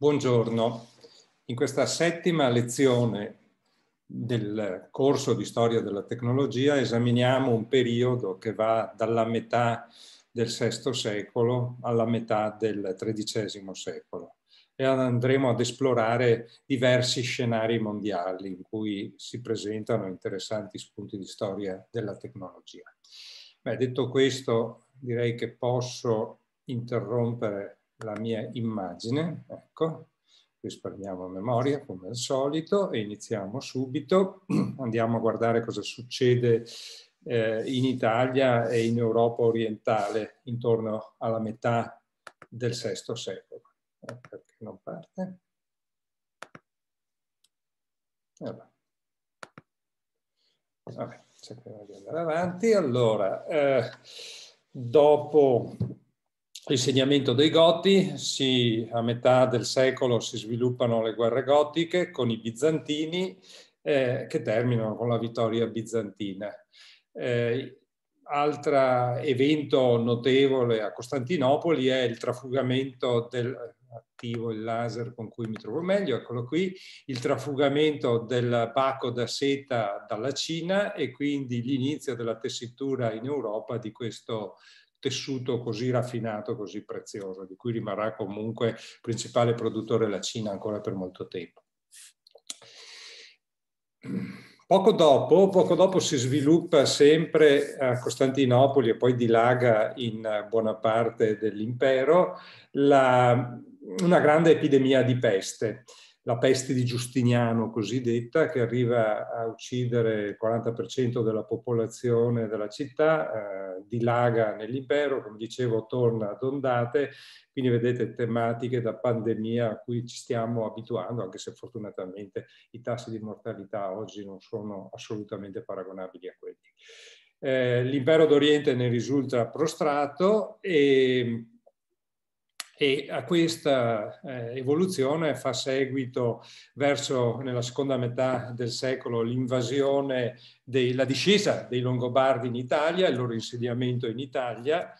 Buongiorno. In questa settima lezione del corso di storia della tecnologia esaminiamo un periodo che va dalla metà del VI secolo alla metà del XIII secolo e andremo ad esplorare diversi scenari mondiali in cui si presentano interessanti spunti di storia della tecnologia. Beh, detto questo, direi che posso interrompere la mia immagine, ecco, risparmiamo memoria come al solito e iniziamo subito, andiamo a guardare cosa succede eh, in Italia e in Europa orientale intorno alla metà del VI secolo. Eh, perché non parte? Allora. Eh, Vabbè, cerchiamo di andare avanti. Allora, eh, dopo L'insegnamento dei Goti, si, a metà del secolo si sviluppano le guerre gotiche con i bizantini eh, che terminano con la vittoria bizantina. Eh, altro evento notevole a Costantinopoli è il trafugamento del attivo il laser con cui mi trovo meglio, eccolo qui, il trafugamento del bacco da seta dalla Cina e quindi l'inizio della tessitura in Europa di questo tessuto così raffinato, così prezioso, di cui rimarrà comunque principale produttore la Cina ancora per molto tempo. Poco dopo, poco dopo, si sviluppa sempre a Costantinopoli e poi dilaga in buona parte dell'impero una grande epidemia di peste la peste di Giustiniano cosiddetta, che arriva a uccidere il 40% della popolazione della città, eh, dilaga nell'impero, come dicevo, torna ad ondate, quindi vedete tematiche da pandemia a cui ci stiamo abituando, anche se fortunatamente i tassi di mortalità oggi non sono assolutamente paragonabili a quelli. Eh, L'impero d'Oriente ne risulta prostrato e e a questa eh, evoluzione fa seguito verso nella seconda metà del secolo l'invasione della discesa dei Longobardi in Italia, il loro insediamento in Italia.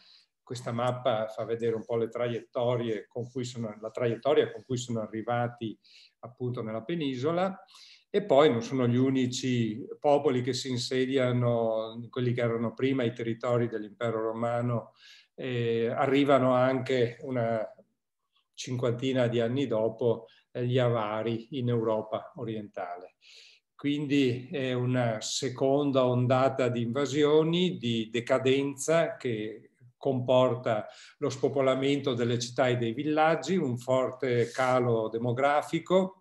Questa mappa fa vedere un po' le traiettorie con cui sono, la traiettoria con cui sono arrivati appunto nella penisola e poi non sono gli unici popoli che si insediano, quelli che erano prima i territori dell'impero romano eh, arrivano anche una cinquantina di anni dopo eh, gli avari in Europa orientale. Quindi è una seconda ondata di invasioni, di decadenza che comporta lo spopolamento delle città e dei villaggi, un forte calo demografico,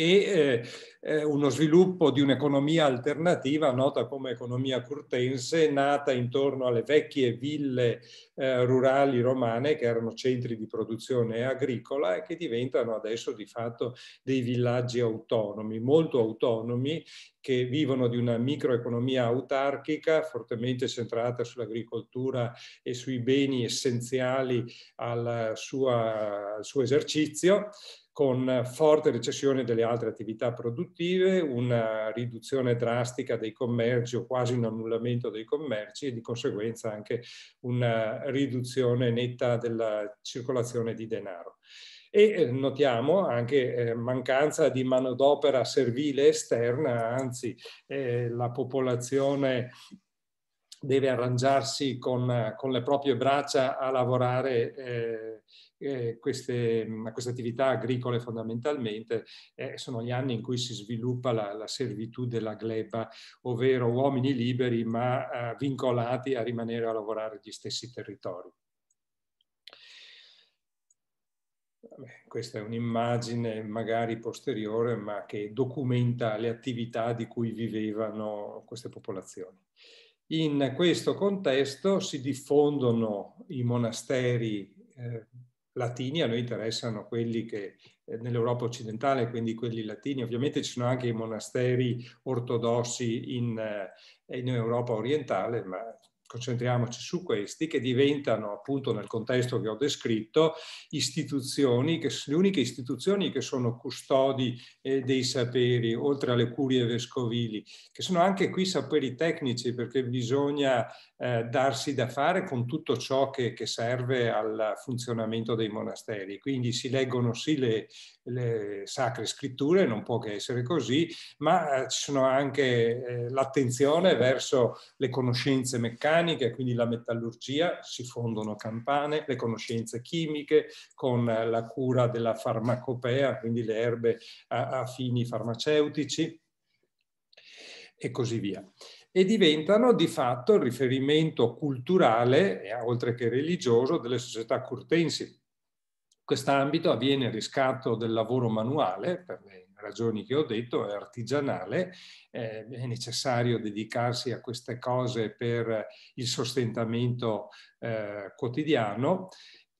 e eh, eh, uno sviluppo di un'economia alternativa nota come economia curtense, nata intorno alle vecchie ville eh, rurali romane che erano centri di produzione agricola e che diventano adesso di fatto dei villaggi autonomi, molto autonomi, che vivono di una microeconomia autarchica fortemente centrata sull'agricoltura e sui beni essenziali sua, al suo esercizio con forte recessione delle altre attività produttive, una riduzione drastica dei commerci o quasi un annullamento dei commerci e di conseguenza anche una riduzione netta della circolazione di denaro. E eh, notiamo anche eh, mancanza di manodopera servile esterna, anzi eh, la popolazione deve arrangiarsi con, con, le proprie braccia a lavorare eh, eh, queste, mm, a queste attività agricole fondamentalmente eh, sono gli anni in cui si sviluppa la, la servitù della gleba, ovvero uomini liberi ma eh, vincolati a rimanere a lavorare gli stessi territori. Vabbè, questa è un'immagine magari posteriore ma che documenta le attività di cui vivevano queste popolazioni. In questo contesto si diffondono i monasteri eh, latini, a noi interessano quelli che eh, nell'Europa occidentale, quindi quelli latini. Ovviamente ci sono anche i monasteri ortodossi in, eh, in Europa orientale, ma concentriamoci su questi, che diventano appunto nel contesto che ho descritto istituzioni, che, le uniche istituzioni che sono custodi eh, dei saperi, oltre alle curie vescovili, che sono anche qui saperi tecnici perché bisogna eh, darsi da fare con tutto ciò che, che, serve al funzionamento dei monasteri. Quindi si leggono sì le, le sacre scritture, non può che essere così, ma eh, ci sono anche eh, l'attenzione verso le conoscenze meccaniche, meccanica e quindi la metallurgia, si fondono campane, le conoscenze chimiche con la cura della farmacopea, quindi le erbe a, a fini farmaceutici e così via e diventano di fatto il riferimento culturale, eh, oltre che religioso, delle società curtensi. Quest'ambito avviene a riscatto del lavoro manuale per le ragioni che ho detto, è artigianale, è necessario dedicarsi a queste cose per il sostentamento eh, quotidiano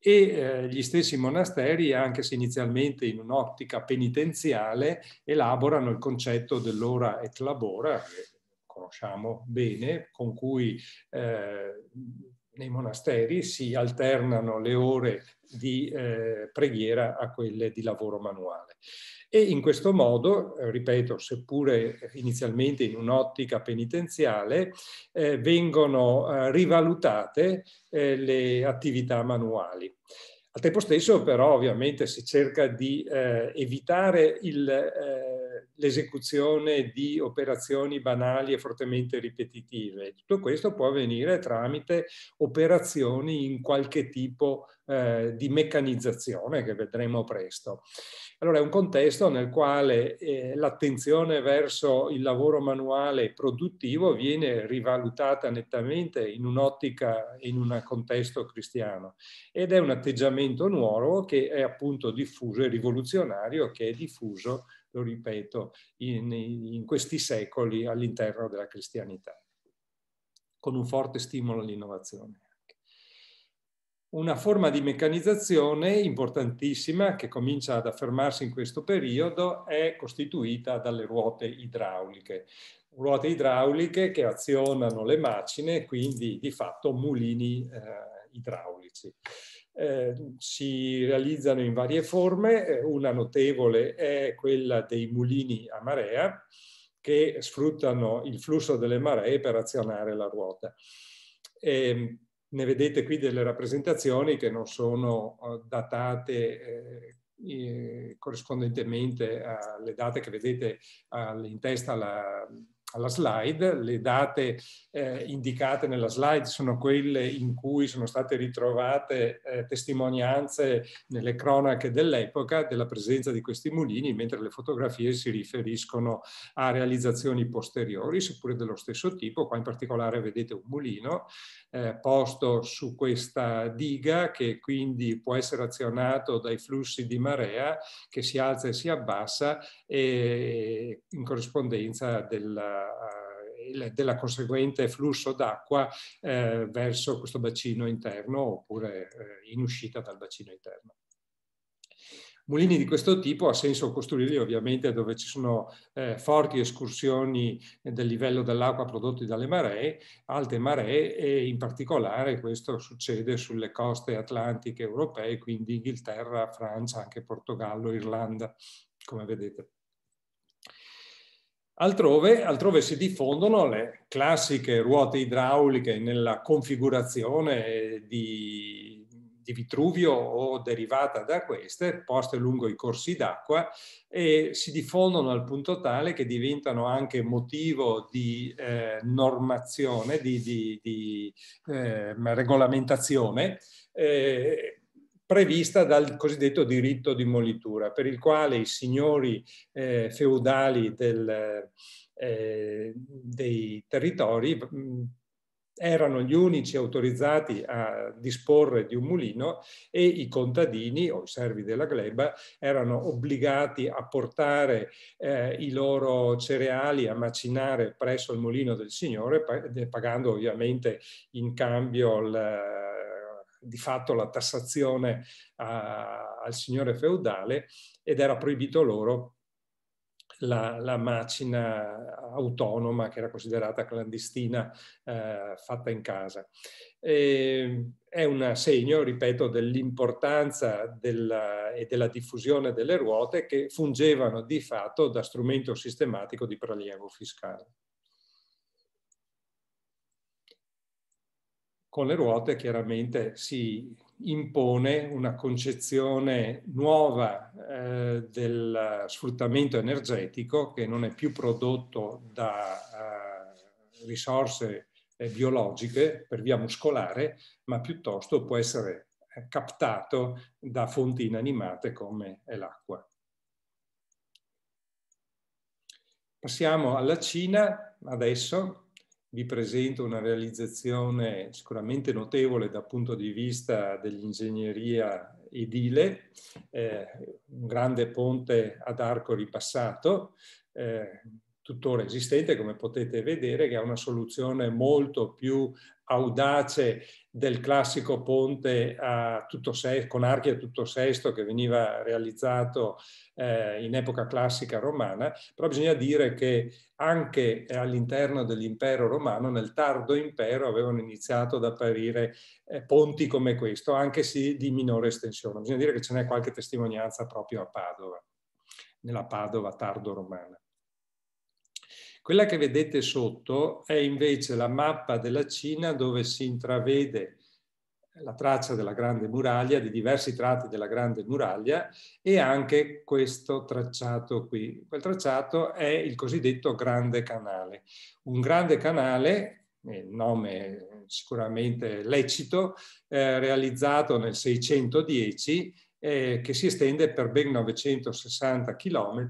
e eh, gli stessi monasteri, anche se inizialmente in un'ottica penitenziale, elaborano il concetto dell'ora et labora, che conosciamo bene, con cui eh, nei monasteri si alternano le ore di eh, preghiera a quelle di lavoro manuale. E in questo modo, eh, ripeto, seppure inizialmente in un'ottica penitenziale, eh, vengono eh, rivalutate eh, le attività manuali. Al tempo stesso però ovviamente si cerca di eh, evitare eh, l'esecuzione di operazioni banali e fortemente ripetitive. Tutto questo può avvenire tramite operazioni in qualche tipo di meccanizzazione che vedremo presto. Allora è un contesto nel quale eh, l'attenzione verso il lavoro manuale produttivo viene rivalutata nettamente in un'ottica, in un contesto cristiano ed è un atteggiamento nuovo che è appunto diffuso e rivoluzionario che è diffuso, lo ripeto, in, in questi secoli all'interno della cristianità, con un forte stimolo all'innovazione una forma di meccanizzazione importantissima che comincia ad affermarsi in questo periodo è costituita dalle ruote idrauliche. Ruote idrauliche che azionano le macine, quindi di fatto mulini eh, idraulici. Eh, si realizzano in varie forme, eh, una notevole è quella dei mulini a marea che sfruttano il flusso delle maree per azionare la ruota. Eh, ne vedete qui delle rappresentazioni che non sono eh, datate eh, corrispondentemente alle date che vedete eh, in testa alla alla slide, le date eh, indicate nella slide sono quelle in cui sono state ritrovate eh, testimonianze nelle cronache dell'epoca della presenza di questi mulini, mentre le fotografie si riferiscono a realizzazioni posteriori, seppure dello stesso tipo. Qua in particolare vedete un mulino eh, posto su questa diga che quindi può essere azionato dai flussi di marea che si alza e si abbassa e in corrispondenza della eh, il, della conseguente flusso d'acqua eh, verso questo bacino interno oppure eh, in uscita dal bacino interno. Mulini di questo tipo ha senso costruirli ovviamente dove ci sono eh, forti escursioni del livello dell'acqua prodotti dalle maree, alte maree e in particolare questo succede sulle coste atlantiche europee, quindi Inghilterra, Francia, anche Portogallo, Irlanda, come vedete. Altrove, altrove, si diffondono le classiche ruote idrauliche nella configurazione di, di Vitruvio o derivata da queste, poste lungo i corsi d'acqua e si diffondono al punto tale che diventano anche motivo di eh, normazione, di, di, di eh, regolamentazione eh, prevista dal cosiddetto diritto di molitura, per il quale i signori eh, feudali del, eh, dei territori mh, erano gli unici autorizzati a disporre di un mulino e i contadini o i servi della gleba erano obbligati a portare eh, i loro cereali a macinare presso il mulino del Signore, pagando ovviamente in cambio il di fatto la tassazione a, al signore feudale ed era proibito loro la, la, macina autonoma che era considerata clandestina eh, fatta in casa. E, ehm, è un segno, ripeto, dell'importanza della, e della diffusione delle ruote che fungevano di fatto da strumento sistematico di prelievo fiscale. con le ruote chiaramente si impone una concezione nuova eh, del sfruttamento energetico che non è più prodotto da eh, risorse eh, biologiche per via muscolare, ma piuttosto può essere eh, captato da fonti inanimate come è l'acqua. Passiamo alla Cina adesso vi presento una realizzazione sicuramente notevole dal punto di vista dell'ingegneria edile, eh, un grande ponte ad arco ripassato, eh, tuttora esistente, come potete vedere, che ha una soluzione molto più audace del classico ponte a tutto sesto, con archi a tutto sesto che veniva realizzato eh, in epoca classica romana, però bisogna dire che anche all'interno dell'impero romano, nel tardo impero, avevano iniziato ad apparire eh, ponti come questo, anche se di minore estensione. Bisogna dire che ce n'è qualche testimonianza proprio a Padova, nella Padova tardo romana. Quella che vedete sotto è invece la mappa della Cina dove si intravede la traccia della Grande Muraglia, di diversi tratti della Grande Muraglia e anche questo tracciato qui. Quel tracciato è il cosiddetto Grande Canale. Un grande canale, il nome sicuramente lecito, eh, realizzato nel 610 eh, che si estende per ben 960 km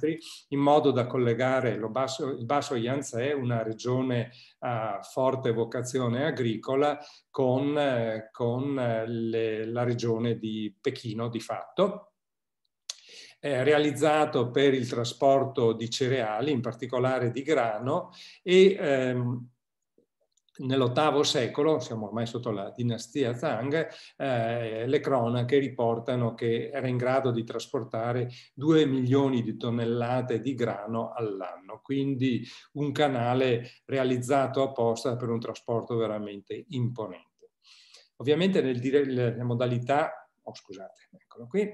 in modo da collegare basso, il Basso Yanzè, una regione a forte vocazione agricola, con, eh, con eh, le, la regione di Pechino di fatto. Eh, realizzato per il trasporto di cereali, in particolare di grano, e ehm, nell'ottavo secolo, siamo ormai sotto la dinastia Zhang, eh, le cronache riportano che era in grado di trasportare 2 milioni di tonnellate di grano all'anno, quindi un canale realizzato apposta per un trasporto veramente imponente. Ovviamente nel dire le modalità, oh scusate, eccolo qui,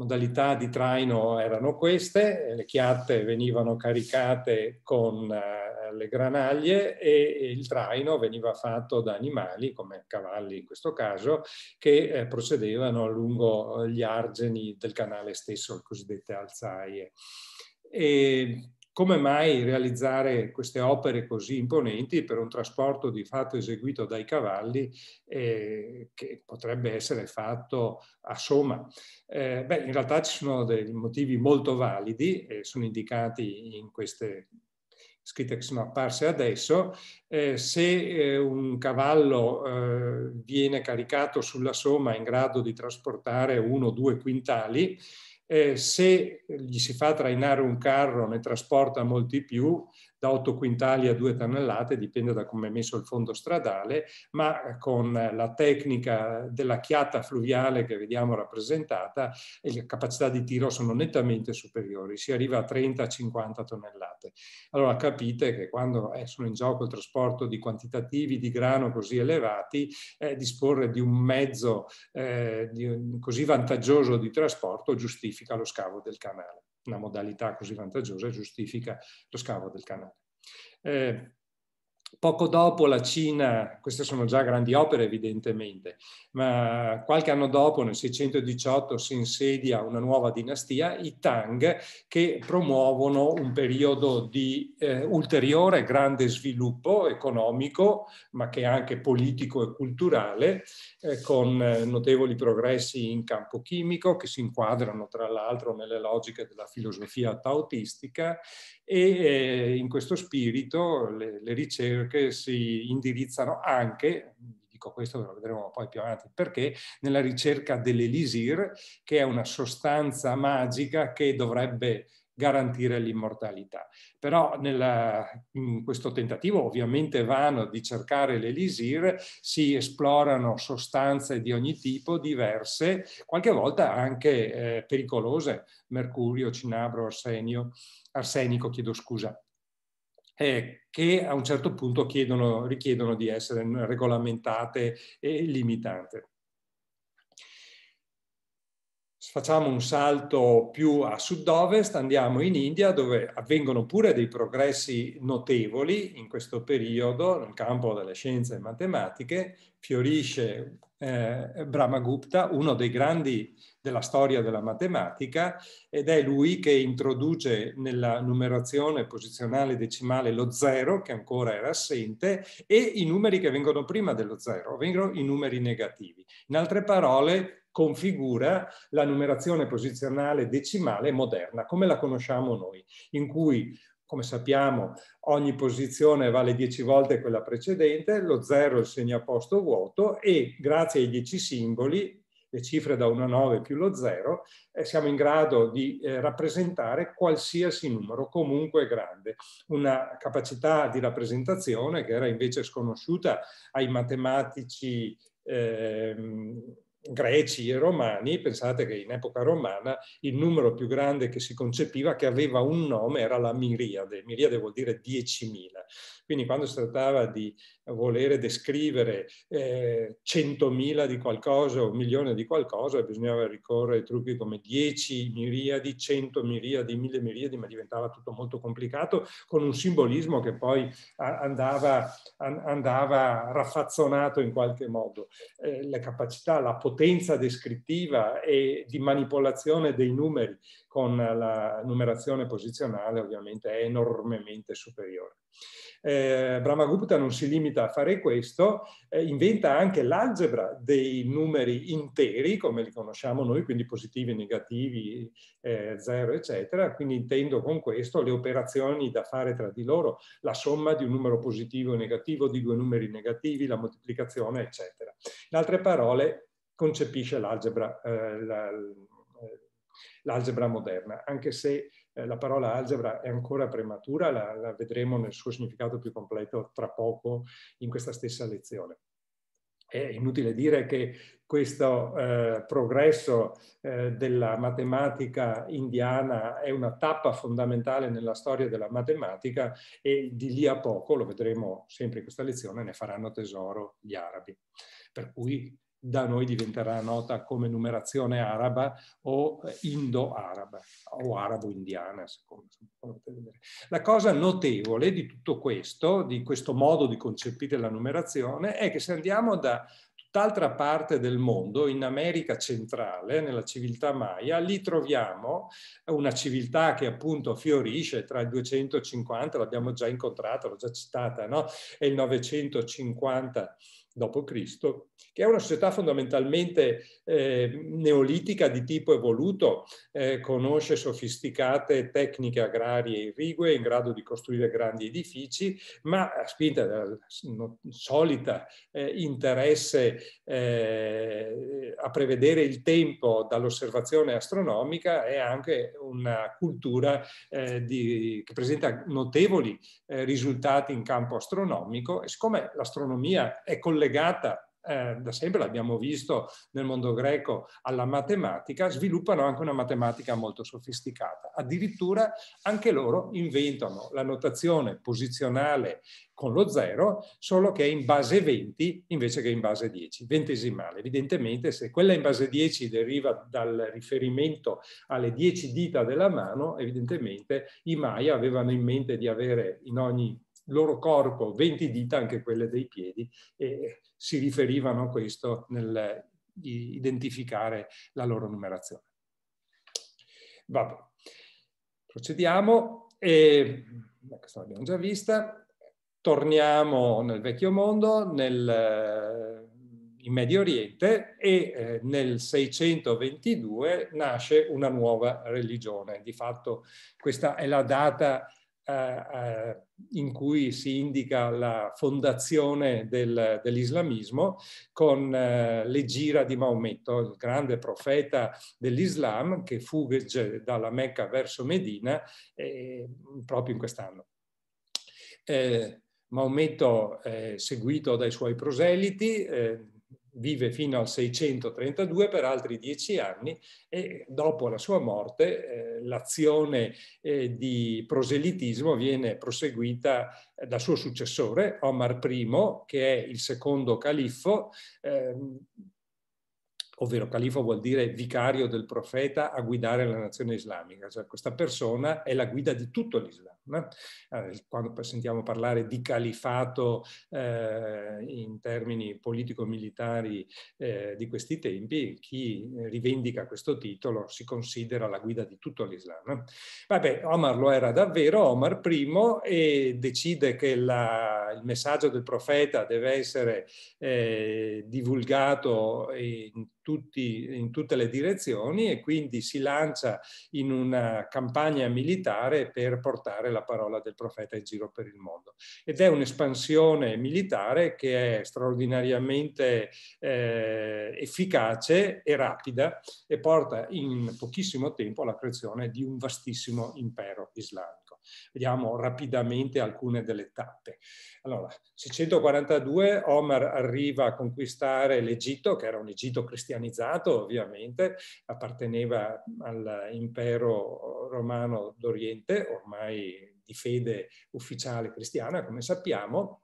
modalità di traino erano queste, eh, le chiatte venivano caricate con eh, le granaglie e il traino veniva fatto da animali, come cavalli in questo caso, che eh, procedevano lungo gli argini del canale stesso, le cosiddette alzaie. E come mai realizzare queste opere così imponenti per un trasporto di fatto eseguito dai cavalli eh, che potrebbe essere fatto a Soma? Eh, beh, in realtà ci sono dei motivi molto validi, eh, sono indicati in queste scritte che sono apparse adesso, eh, se eh, un cavallo eh, viene caricato sulla somma in grado di trasportare uno o due quintali, eh, se gli si fa trainare un carro ne trasporta molti più da 8 quintali a 2 tonnellate, dipende da come è messo il fondo stradale, ma con la tecnica della chiatta fluviale che vediamo rappresentata, eh, le capacità di tiro sono nettamente superiori, si arriva a 30-50 tonnellate. Allora capite che quando eh, sono in gioco il trasporto di quantitativi di grano così elevati, eh, disporre di un mezzo eh, di così vantaggioso di trasporto giustifica lo scavo del canale una modalità così vantaggiosa giustifica lo scavo del canale. Eh, Poco dopo la Cina, queste sono già grandi opere evidentemente, ma qualche anno dopo, nel 618, si insedia una nuova dinastia, i Tang, che promuovono un periodo di eh, ulteriore grande sviluppo economico, ma che anche politico e culturale, eh, con eh, notevoli progressi in campo chimico, che si inquadrano tra l'altro nelle logiche della filosofia taotistica, e eh, in questo spirito le, le ricerche che si indirizzano anche, dico questo, ve lo vedremo poi più avanti, perché nella ricerca dell'elisir, che è una sostanza magica che dovrebbe garantire l'immortalità. Però nella, in questo tentativo ovviamente vano di cercare l'elisir si esplorano sostanze di ogni tipo, diverse, qualche volta anche eh, pericolose, mercurio, cinabro, arsenio, arsenico, chiedo scusa eh, che a un certo punto chiedono, richiedono di essere regolamentate e limitate facciamo un salto più a sud-ovest, andiamo in India dove avvengono pure dei progressi notevoli in questo periodo nel campo delle scienze e matematiche, fiorisce eh, Brahmagupta, uno dei grandi della storia della matematica ed è lui che introduce nella numerazione posizionale decimale lo zero che ancora era assente e i numeri che vengono prima dello zero, vengono i numeri negativi. In altre parole configura la numerazione posizionale decimale moderna, come la conosciamo noi, in cui come sappiamo, ogni posizione vale 10 volte quella precedente, lo 0 è il segno a posto vuoto e grazie ai 10 simboli, le cifre da 1 a 9 più lo 0, eh, siamo in grado di eh, rappresentare qualsiasi numero, comunque grande. Una capacità di rappresentazione che era invece sconosciuta ai matematici. Ehm, greci e romani, pensate che in epoca romana il numero più grande che si concepiva, che aveva un nome, era la miriade. Miriade vuol dire 10.000. Quindi quando si trattava di volere descrivere eh, di qualcosa o un milione di qualcosa, bisognava ricorrere a trucchi come dieci miriadi, cento miriadi, mille miriadi, ma diventava tutto molto complicato con un simbolismo che poi andava, andava raffazzonato in qualche modo. Eh, la capacità, la potenza descrittiva e di manipolazione dei numeri con la numerazione posizionale ovviamente è enormemente superiore. Eh, Brahmagupta non si limita a fare questo, eh, inventa anche l'algebra dei numeri interi, come li conosciamo noi, quindi positivi, negativi, eh, zero, eccetera. Quindi intendo con questo le operazioni da fare tra di loro, la somma di un numero positivo e negativo, di due numeri negativi, la moltiplicazione, eccetera. In altre parole, concepisce l'algebra, eh, la, l'algebra moderna, anche se eh, la parola algebra è ancora prematura, la, la vedremo nel suo significato più completo tra poco in questa stessa lezione. È inutile dire che questo eh, progresso eh, della matematica indiana è una tappa fondamentale nella storia della matematica e di lì a poco, lo vedremo sempre in questa lezione, ne faranno tesoro gli arabi. Per cui da noi diventerà nota come numerazione araba o indo-araba o arabo-indiana, secondo me. La cosa notevole di tutto questo, di questo modo di concepire la numerazione, è che se andiamo da tutt'altra parte del mondo, in America centrale, nella civiltà Maya, lì troviamo una civiltà che appunto fiorisce tra il 250, l'abbiamo già incontrata, l'ho già citata, no? e il 950 d.C., che è una società fondamentalmente eh, neolitica di tipo evoluto, eh, conosce sofisticate tecniche agrarie irrigue in grado di costruire grandi edifici, ma spinta dal no, solita eh, interesse eh, a prevedere il tempo dall'osservazione astronomica, è anche una cultura eh, di, che presenta notevoli eh, risultati in campo astronomico e siccome l'astronomia è collegata collegata eh, da sempre, l'abbiamo visto nel mondo greco, alla matematica, sviluppano anche una matematica molto sofisticata. Addirittura anche loro inventano la notazione posizionale con lo zero, solo che è in base 20 invece che in base 10, ventesimale. Evidentemente se quella in base 10 deriva dal riferimento alle 10 dita della mano, evidentemente i Maya avevano in mente di avere in ogni loro corpo 20 dita, anche quelle dei piedi, e si riferivano a questo nel identificare la loro numerazione. Vabbè, procediamo. E, questa l'abbiamo già vista. Torniamo nel vecchio mondo, nel, in Medio Oriente e eh, nel 622 nasce una nuova religione. Di fatto questa è la data eh, eh, in cui si indica la fondazione del, dell'islamismo con eh, l'egira di Maometto, il grande profeta dell'Islam che fugge dalla Mecca verso Medina eh, proprio in quest'anno. Eh, Maometto è seguito dai suoi proseliti, eh, vive fino al 632 per altri dieci anni e dopo la sua morte eh, l'azione eh, di proselitismo viene proseguita eh, dal suo successore, Omar I, che è il secondo califfo. Ehm, ovvero califfo vuol dire vicario del profeta a guidare la nazione islamica, cioè questa persona è la guida di tutto l'Islam. Eh, quando sentiamo parlare di califato eh, in termini politico-militari eh, di questi tempi, chi rivendica questo titolo si considera la guida di tutto l'Islam. Vabbè, Omar lo era davvero, Omar I, e decide che la, il messaggio del profeta deve essere eh, divulgato in tutti, in tutte le direzioni e quindi si lancia in una campagna militare per portare la la parola del profeta in giro per il mondo. Ed è un'espansione militare che è straordinariamente eh, efficace e rapida e porta in pochissimo tempo alla creazione di un vastissimo impero islamico. Vediamo rapidamente alcune delle tappe. Allora, 642 Omar arriva a conquistare l'Egitto, che era un Egitto cristianizzato ovviamente, apparteneva all'impero romano d'Oriente, ormai di fede ufficiale cristiana, come sappiamo,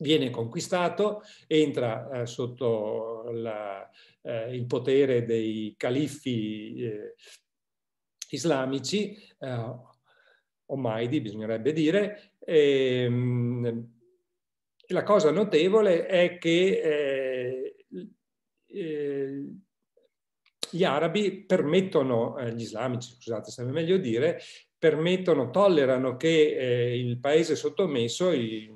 viene conquistato, entra eh, sotto la, eh, il potere dei califfi eh, islamici, eh, o Maidi bisognerebbe dire. E, ehm, la cosa notevole è che eh, eh gli arabi permettono, eh, gli islamici scusate, sarebbe meglio dire, permettono, tollerano che eh, il paese sottomesso, il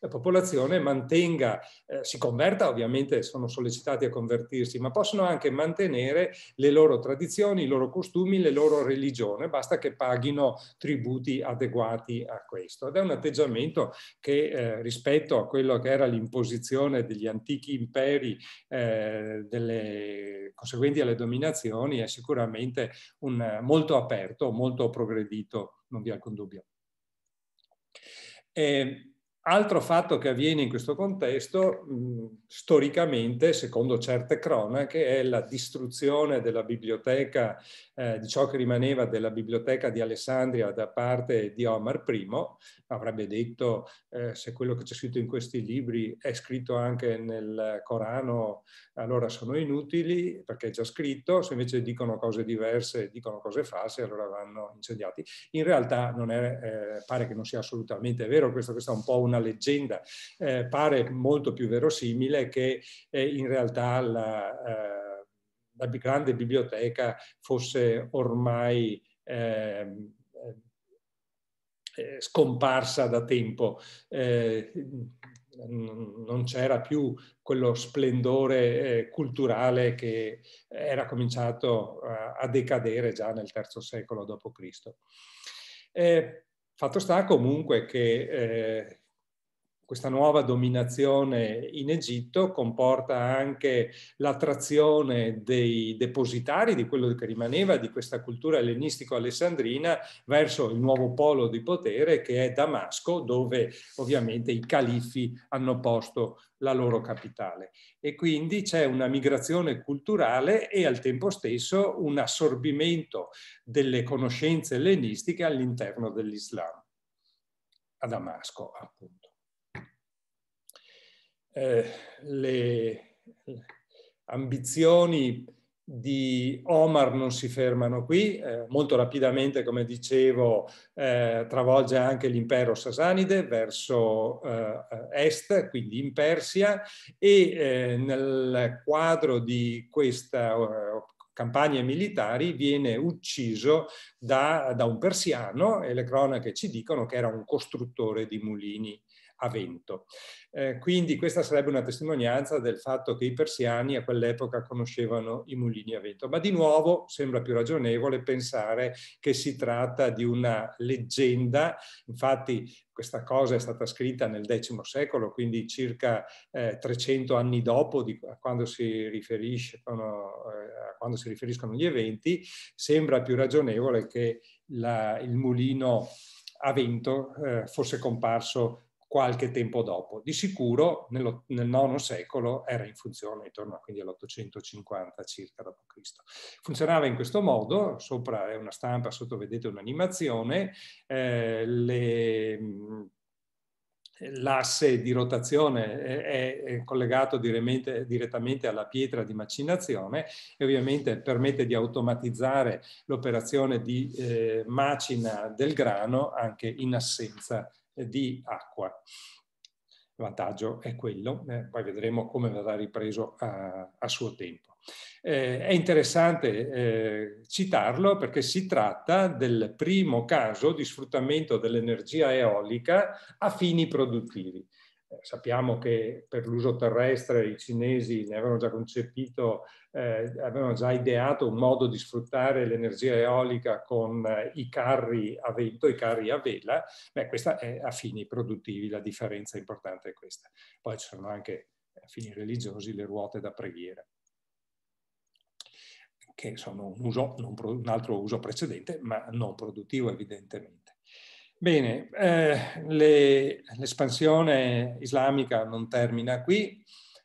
la popolazione mantenga, eh, si converta, ovviamente sono sollecitati a convertirsi, ma possono anche mantenere le loro tradizioni, i loro costumi, le loro religioni, basta che paghino tributi adeguati a questo. Ed è un atteggiamento che eh, rispetto a quello che era l'imposizione degli antichi imperi eh, delle, conseguenti alle dominazioni è sicuramente un, molto aperto, molto progredito, non vi è alcun dubbio. E, ehm, Altro fatto che avviene in questo contesto, storicamente, secondo certe cronache, è la distruzione della biblioteca, eh, di ciò che rimaneva della biblioteca di Alessandria da parte di Omar I. Avrebbe detto, eh, se quello che c'è scritto in questi libri è scritto anche nel Corano, allora sono inutili perché è già scritto, se invece dicono cose diverse, dicono cose false, allora vanno incendiati. In realtà è, eh, pare che non sia assolutamente vero, questo, questo è un po' un una leggenda, eh, pare molto più verosimile che eh, in realtà la, eh, la, grande biblioteca fosse ormai ehm, eh, scomparsa da tempo eh, non c'era più quello splendore eh, culturale che era cominciato a, eh, a decadere già nel III secolo d.C. Eh, fatto sta comunque che eh, questa nuova dominazione in Egitto comporta anche l'attrazione dei depositari di quello che rimaneva di questa cultura ellenistico-alessandrina verso il nuovo polo di potere che è Damasco, dove ovviamente i califi hanno posto la loro capitale. E quindi c'è una migrazione culturale e al tempo stesso un assorbimento delle conoscenze ellenistiche all'interno dell'Islam, a Damasco appunto eh, le ambizioni di Omar non si fermano qui, eh, molto rapidamente, come dicevo, eh, travolge anche l'impero sasanide verso eh, est, quindi in Persia, e eh, nel quadro di questa eh, campagna militare viene ucciso da, da, un persiano e le cronache ci dicono che era un costruttore di mulini a vento. Eh, quindi questa sarebbe una testimonianza del fatto che i persiani a quell'epoca conoscevano i mulini a vento. Ma di nuovo sembra più ragionevole pensare che si tratta di una leggenda, infatti questa cosa è stata scritta nel X secolo, quindi circa eh, 300 anni dopo di, a, quando eh, a, quando si riferiscono gli eventi, sembra più ragionevole che la, il mulino a vento eh, fosse comparso qualche tempo dopo. Di sicuro nel, IX secolo era in funzione intorno all'850 circa d.C. Funzionava in questo modo, sopra è una stampa, sotto vedete un'animazione, eh, le, l'asse di rotazione è collegato direttamente alla pietra di macinazione e ovviamente permette di automatizzare l'operazione di eh, macina del grano anche in assenza di di acqua. Il vantaggio è quello, eh, poi vedremo come verrà ripreso a, a suo tempo. Eh, è interessante eh, citarlo perché si tratta del primo caso di sfruttamento dell'energia eolica a fini produttivi. Eh, sappiamo che per l'uso terrestre i cinesi ne avevano già concepito, eh, avevano già ideato un modo di sfruttare l'energia eolica con eh, i carri a vento, i carri a vela, beh questa è a fini produttivi, la differenza importante è questa. Poi ci sono anche a fini religiosi le ruote da preghiera che sono un, uso, un altro uso precedente, ma non produttivo evidentemente. Bene, eh, l'espansione islamica non termina qui.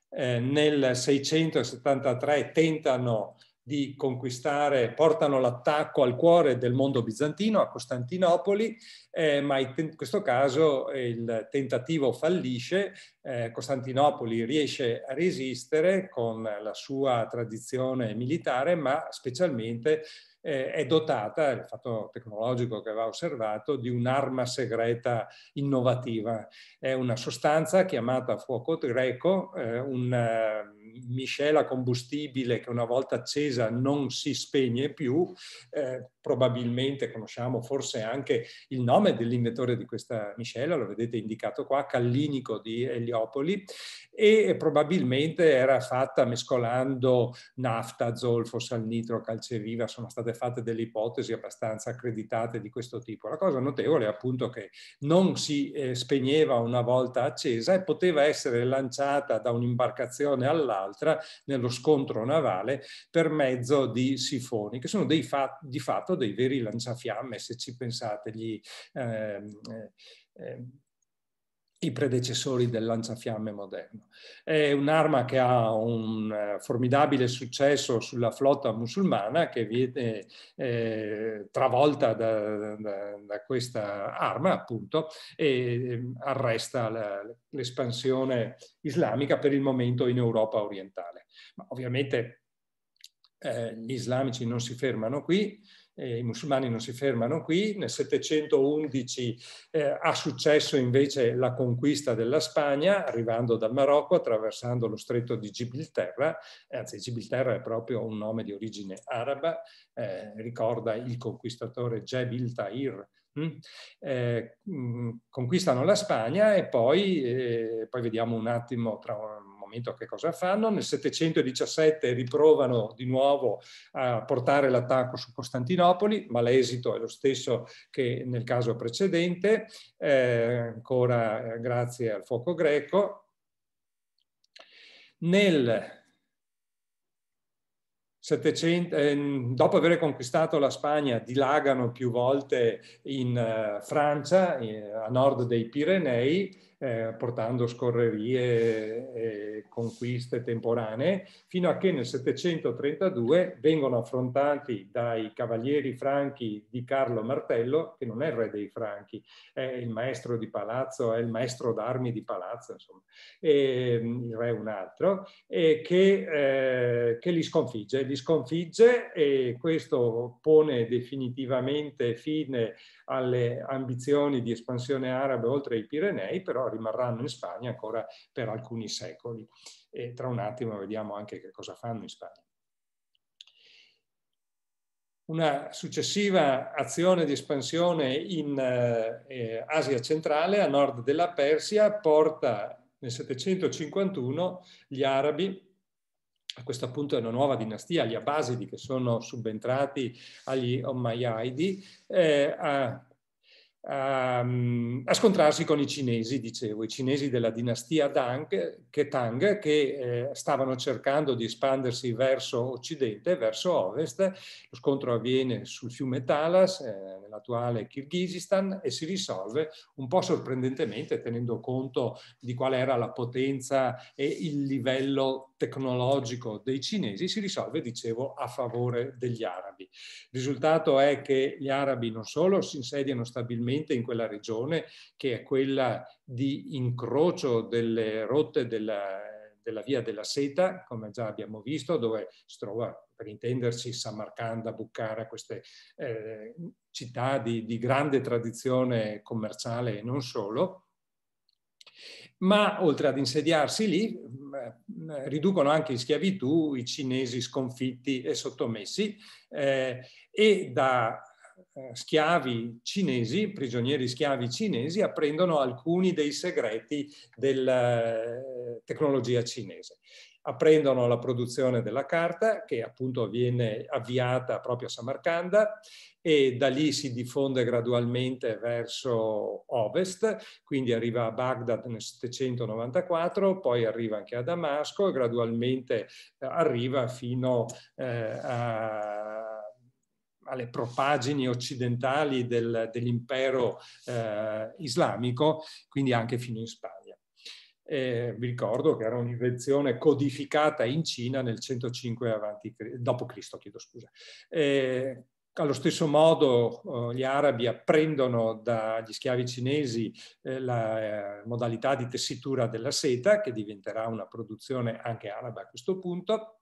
Eh, nel 673 tentano di conquistare, portano l'attacco al cuore del mondo bizantino, a Costantinopoli, eh, ma in questo caso il tentativo fallisce, eh, Costantinopoli riesce a resistere con la sua tradizione militare, ma specialmente eh, è dotata, il fatto tecnologico che va osservato, di un'arma segreta innovativa. È una sostanza chiamata fuoco greco, eh, una eh, miscela combustibile che una volta accesa non si spegne più, eh, probabilmente conosciamo forse anche il nome dell'inventore di questa miscela, lo vedete indicato qua, Callinico di Eliopoli, e probabilmente era fatta mescolando nafta, zolfo, salnitro, calceviva, sono state fatte delle ipotesi abbastanza accreditate di questo tipo. La cosa notevole è appunto che non si eh, spegneva una volta accesa e poteva essere lanciata da un'imbarcazione all'altra nello scontro navale per mezzo di sifoni, che sono dei fa- di fatto stato dei veri lanciafiamme, se ci pensate, gli, ehm, eh, eh, i predecessori del lanciafiamme moderno. È un'arma che ha un eh, formidabile successo sulla flotta musulmana che viene eh, travolta da, da, da, questa arma appunto e ehm, arresta la, l'espansione islamica per il momento in Europa orientale. Ma ovviamente eh, gli islamici non si fermano qui, eh, i musulmani non si fermano qui, nel 711 eh, ha successo invece la conquista della Spagna arrivando dal Marocco attraversando lo stretto di Gibilterra, eh, anzi Gibilterra è proprio un nome di origine araba, eh, ricorda il conquistatore Jebil Tahir hm? eh, conquistano la Spagna e poi, eh, poi vediamo un attimo tra un momento che cosa fanno. Nel 717 riprovano di nuovo a portare l'attacco su Costantinopoli, ma l'esito è lo stesso che nel caso precedente, eh, ancora eh, grazie al fuoco greco. Nel 700, eh, dopo aver conquistato la Spagna, dilagano più volte in eh, Francia, eh, a nord dei Pirenei, eh, portando scorrerie e conquiste temporanee, fino a che nel 732 vengono affrontati dai cavalieri franchi di Carlo Martello, che non è il re dei franchi, è il maestro di palazzo, è il maestro d'armi di palazzo, insomma, e, il re è un altro, e che, eh, che li sconfigge, li sconfigge e questo pone definitivamente fine alle ambizioni di espansione arabe oltre i Pirenei, però rimarranno in Spagna ancora per alcuni secoli. E tra un attimo vediamo anche che cosa fanno in Spagna. Una successiva azione di espansione in eh, eh Asia centrale, a nord della Persia, porta nel 751 gli arabi a questo punto è una nuova dinastia, gli Abbasidi che sono subentrati agli Omayyadi, eh, a, a, mm, a, scontrarsi con i cinesi, dicevo, i cinesi della dinastia Dang, che, Tang, che eh, stavano cercando di espandersi verso occidente, verso ovest. Lo scontro avviene sul fiume Talas, eh, nell'attuale Kirghizistan, e si risolve un po' sorprendentemente tenendo conto di qual era la potenza e il livello tecnologico dei cinesi si risolve, dicevo, a favore degli arabi. Il risultato è che gli arabi non solo si insediano stabilmente in quella regione, che è quella di incrocio delle rotte della, della via della seta, come già abbiamo visto, dove si trova per intenderci Samarcanda, Bukhara, queste eh, città di, di grande tradizione commerciale e non solo, ma oltre ad insediarsi lì, mm, eh, riducono anche in schiavitù i cinesi sconfitti e sottomessi eh, e da eh, schiavi cinesi, prigionieri schiavi cinesi, apprendono alcuni dei segreti della eh, tecnologia cinese. Apprendono la produzione della carta, che appunto viene avviata proprio a Samarcanda, e da lì si diffonde gradualmente verso ovest, quindi arriva a Baghdad nel 794, poi arriva anche a Damasco e gradualmente eh, arriva fino eh, a alle propagini occidentali del, dell'impero eh, islamico, quindi anche fino in Spagna. Eh, vi ricordo che era un'invenzione codificata in Cina nel 105 avanti, dopo Cristo, chiedo scusa. Eh, allo stesso modo eh, gli arabi apprendono dagli schiavi cinesi eh, la eh, modalità di tessitura della seta, che diventerà una produzione anche araba a questo punto,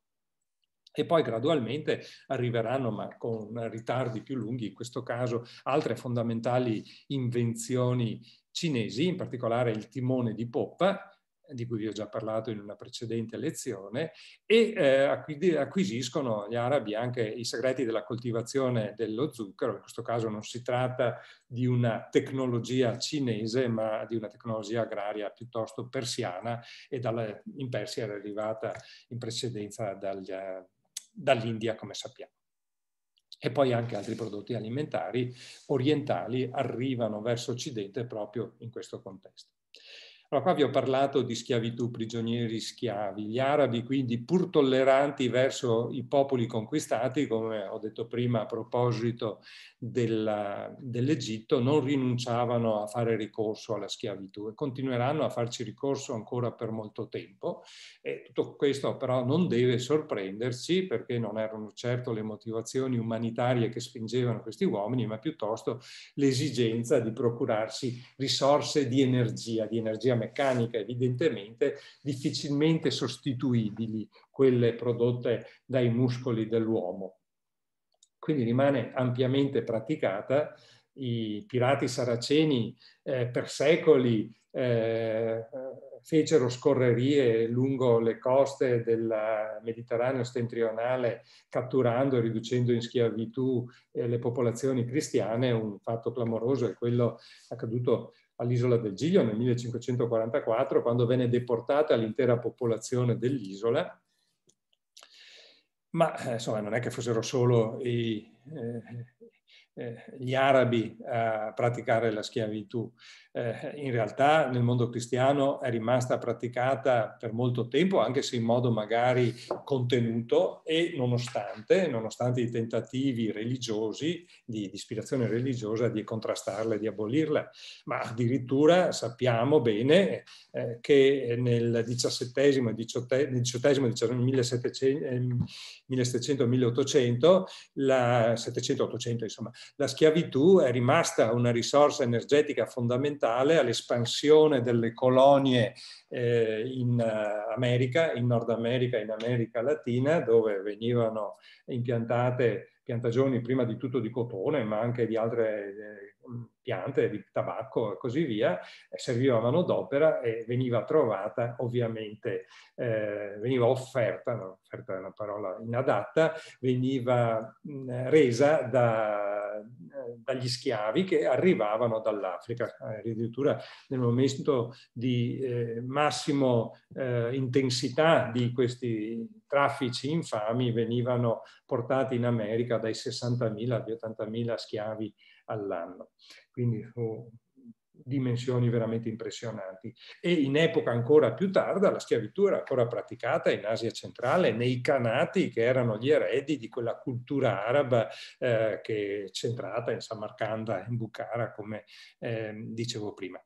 e poi gradualmente arriveranno, ma con ritardi più lunghi, in questo caso, altre fondamentali invenzioni cinesi, in particolare il timone di poppa, di cui vi ho già parlato in una precedente lezione, e eh, acquisiscono gli arabi anche i segreti della coltivazione dello zucchero. In questo caso non si tratta di una tecnologia cinese, ma di una tecnologia agraria piuttosto persiana e dalla, in Persia era arrivata in precedenza dal, dall'India, come sappiamo e poi anche altri prodotti alimentari orientali arrivano verso Occidente proprio in questo contesto. Allora, qua vi ho parlato di schiavitù, prigionieri, schiavi. Gli arabi, quindi, pur tolleranti verso i popoli conquistati, come ho detto prima a proposito dell'Egitto, non rinunciavano a fare ricorso alla schiavitù e continueranno a farci ricorso ancora per molto tempo. E tutto questo però non deve sorprenderci, perché non erano certo le motivazioni umanitarie che spingevano questi uomini, ma piuttosto l'esigenza di procurarsi risorse di energia, di energia meccanica evidentemente difficilmente sostituibili quelle prodotte dai muscoli dell'uomo. Quindi rimane ampiamente praticata. I pirati saraceni eh, per secoli eh, fecero scorrerie lungo le coste del Mediterraneo settentrionale, catturando e riducendo in schiavitù eh, le popolazioni cristiane. Un fatto clamoroso è quello accaduto all'isola del Giglio nel 1544, quando venne deportata l'intera popolazione dell'isola. Ma eh, insomma, non è che fossero solo i, eh, eh, gli arabi a praticare la schiavitù. Eh, in realtà nel mondo cristiano è rimasta praticata per molto tempo, anche se in modo magari contenuto e nonostante, nonostante i tentativi religiosi, di, di ispirazione religiosa, di contrastarla e di abolirla. Ma addirittura sappiamo bene eh, che nel XVII, XVIII, 1700-1800, la 700-800 insomma, la schiavitù è rimasta una risorsa energetica fondamentale all'espansione delle colonie eh, in eh, America, in Nord America, in America Latina, dove venivano impiantate piantagioni prima di tutto di cotone, ma anche di altre eh, Mm, piante, di tabacco e così via, eh, serviva manodopera e veniva trovata ovviamente, eh, veniva offerta, no, offerta è una parola inadatta, veniva mh, mm, resa da, eh, dagli schiavi che arrivavano dall'Africa, eh, addirittura nel momento di eh, massimo intensità di questi traffici infami venivano portati in America dai 60.000 agli 80.000 schiavi all'anno. Quindi oh, dimensioni veramente impressionanti. E in epoca ancora più tarda la schiavitù era ancora praticata in Asia centrale, nei Canati che erano gli eredi di quella cultura araba eh, che è centrata in Samarcanda, in Bukhara, come eh, dicevo prima.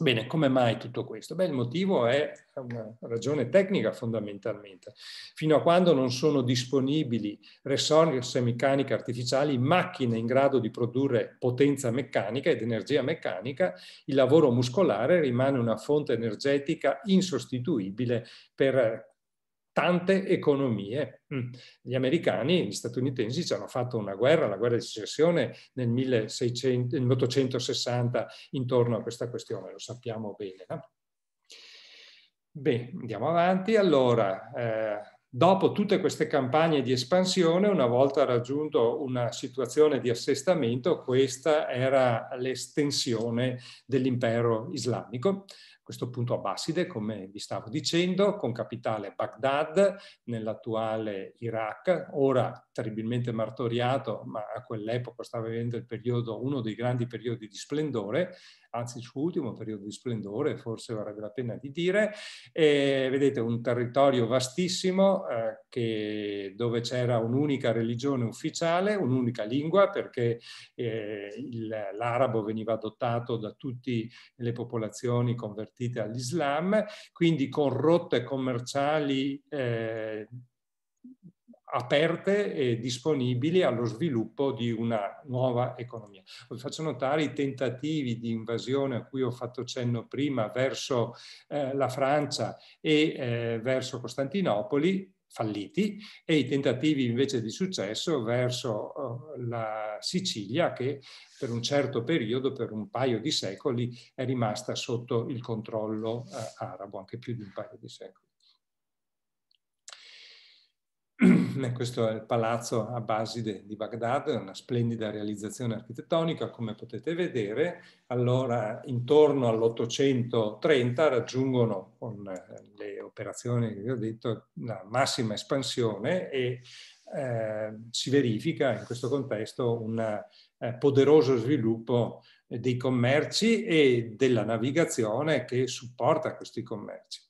Bene, come mai tutto questo? Beh, il motivo è una ragione tecnica fondamentalmente. Fino a quando non sono disponibili risorse meccaniche artificiali, macchine in grado di produrre potenza meccanica ed energia meccanica, il lavoro muscolare rimane una fonte energetica insostituibile per tante economie. Mm. Gli americani, gli statunitensi ci hanno fatto una guerra, la guerra di secessione nel 1860 intorno a questa questione, lo sappiamo bene. No? Beh, andiamo avanti. Allora, eh, Dopo tutte queste campagne di espansione, una volta raggiunto una situazione di assestamento, questa era l'estensione dell'impero islamico questo punto abbaside, come vi stavo dicendo, con capitale Baghdad, nell'attuale Iraq, ora terribilmente martoriato, ma a quell'epoca stava vivendo il periodo, uno dei grandi periodi di splendore, anzi il suo ultimo periodo di splendore, forse varrebbe la pena di dire. E, vedete un territorio vastissimo eh, che, dove c'era un'unica religione ufficiale, un'unica lingua, perché eh, il, l'arabo veniva adottato da tutte le popolazioni convertite all'Islam, quindi con rotte commerciali eh, aperte e disponibili allo sviluppo di una nuova economia. Vi faccio notare i tentativi di invasione a cui ho fatto cenno prima verso eh, la Francia e eh, verso Costantinopoli, falliti e i tentativi invece di successo verso eh, la Sicilia che per un certo periodo, per un paio di secoli, è rimasta sotto il controllo eh, arabo, anche più di un paio di secoli. Mm. Eh, questo è il palazzo a Baside di Baghdad, una splendida realizzazione architettonica, come potete vedere. Allora, intorno all'830 raggiungono con eh, le operazioni che vi ho detto la massima espansione e eh, si verifica in questo contesto un eh, poderoso sviluppo dei commerci e della navigazione che supporta questi commerci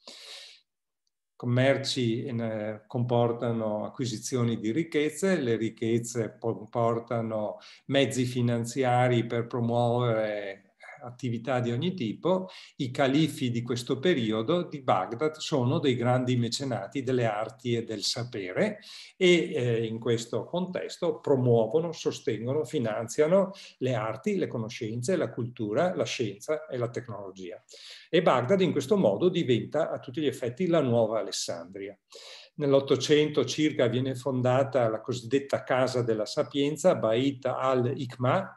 commerci in, eh, comportano acquisizioni di ricchezze, le ricchezze comportano mezzi finanziari per promuovere attività di ogni tipo, i califi di questo periodo di Baghdad sono dei grandi mecenati delle arti e del sapere e eh, in questo contesto promuovono, sostengono, finanziano le arti, le conoscenze, la cultura, la scienza e la tecnologia. E Baghdad in questo modo diventa a tutti gli effetti la nuova Alessandria. Nell'Ottocento circa viene fondata la cosiddetta Casa della Sapienza, Bait al-Ikma,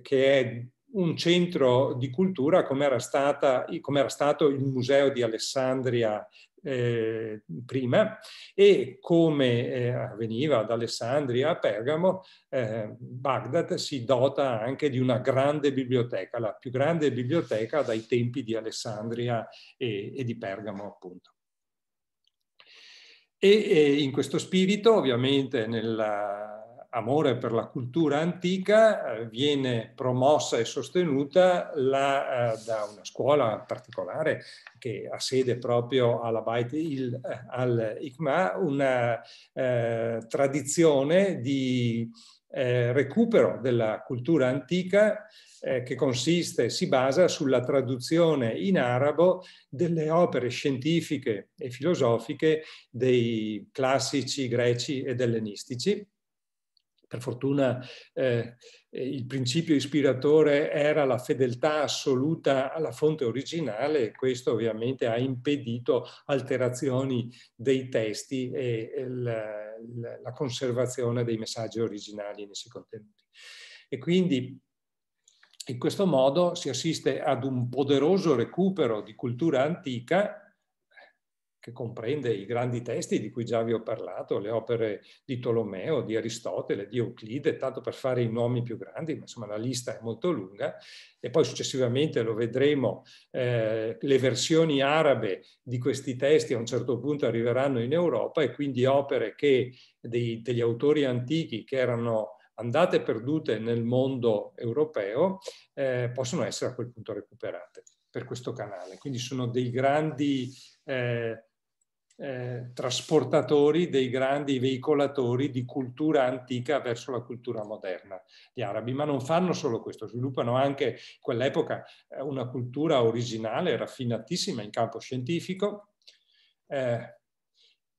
che è un centro di cultura come era, stata, come era stato il Museo di Alessandria eh, prima e come eh, avveniva ad Alessandria a Pergamo, eh, Baghdad si dota anche di una grande biblioteca, la più grande biblioteca dai tempi di Alessandria e, e di Pergamo appunto. e in questo spirito ovviamente nella, amore per la cultura antica eh, viene promossa e sostenuta la, eh, da una scuola particolare che ha sede proprio alla Bait il, eh, al ikma una tradizione di recupero della cultura antica che consiste, si basa sulla traduzione in arabo delle opere scientifiche e filosofiche dei classici greci ed ellenistici per fortuna eh, il principio ispiratore era la fedeltà assoluta alla fonte originale e questo ovviamente ha impedito alterazioni dei testi e la, la conservazione dei messaggi originali nei essi contenuti. E quindi in questo modo si assiste ad un poderoso recupero di cultura antica che comprende i grandi testi di cui già vi ho parlato, le opere di Tolomeo, di Aristotele, di Euclide, tanto per fare i nomi più grandi, ma insomma la lista è molto lunga, e poi successivamente lo vedremo, eh, le versioni arabe di questi testi a un certo punto arriveranno in Europa e quindi opere che dei, degli autori antichi che erano andate perdute nel mondo europeo eh, possono essere a quel punto recuperate per questo canale. Quindi sono dei grandi eh, eh, trasportatori, dei grandi veicolatori di cultura antica verso la cultura moderna, gli arabi, ma non fanno solo questo, sviluppano anche in quell'epoca eh, una cultura originale, raffinatissima in campo scientifico, eh,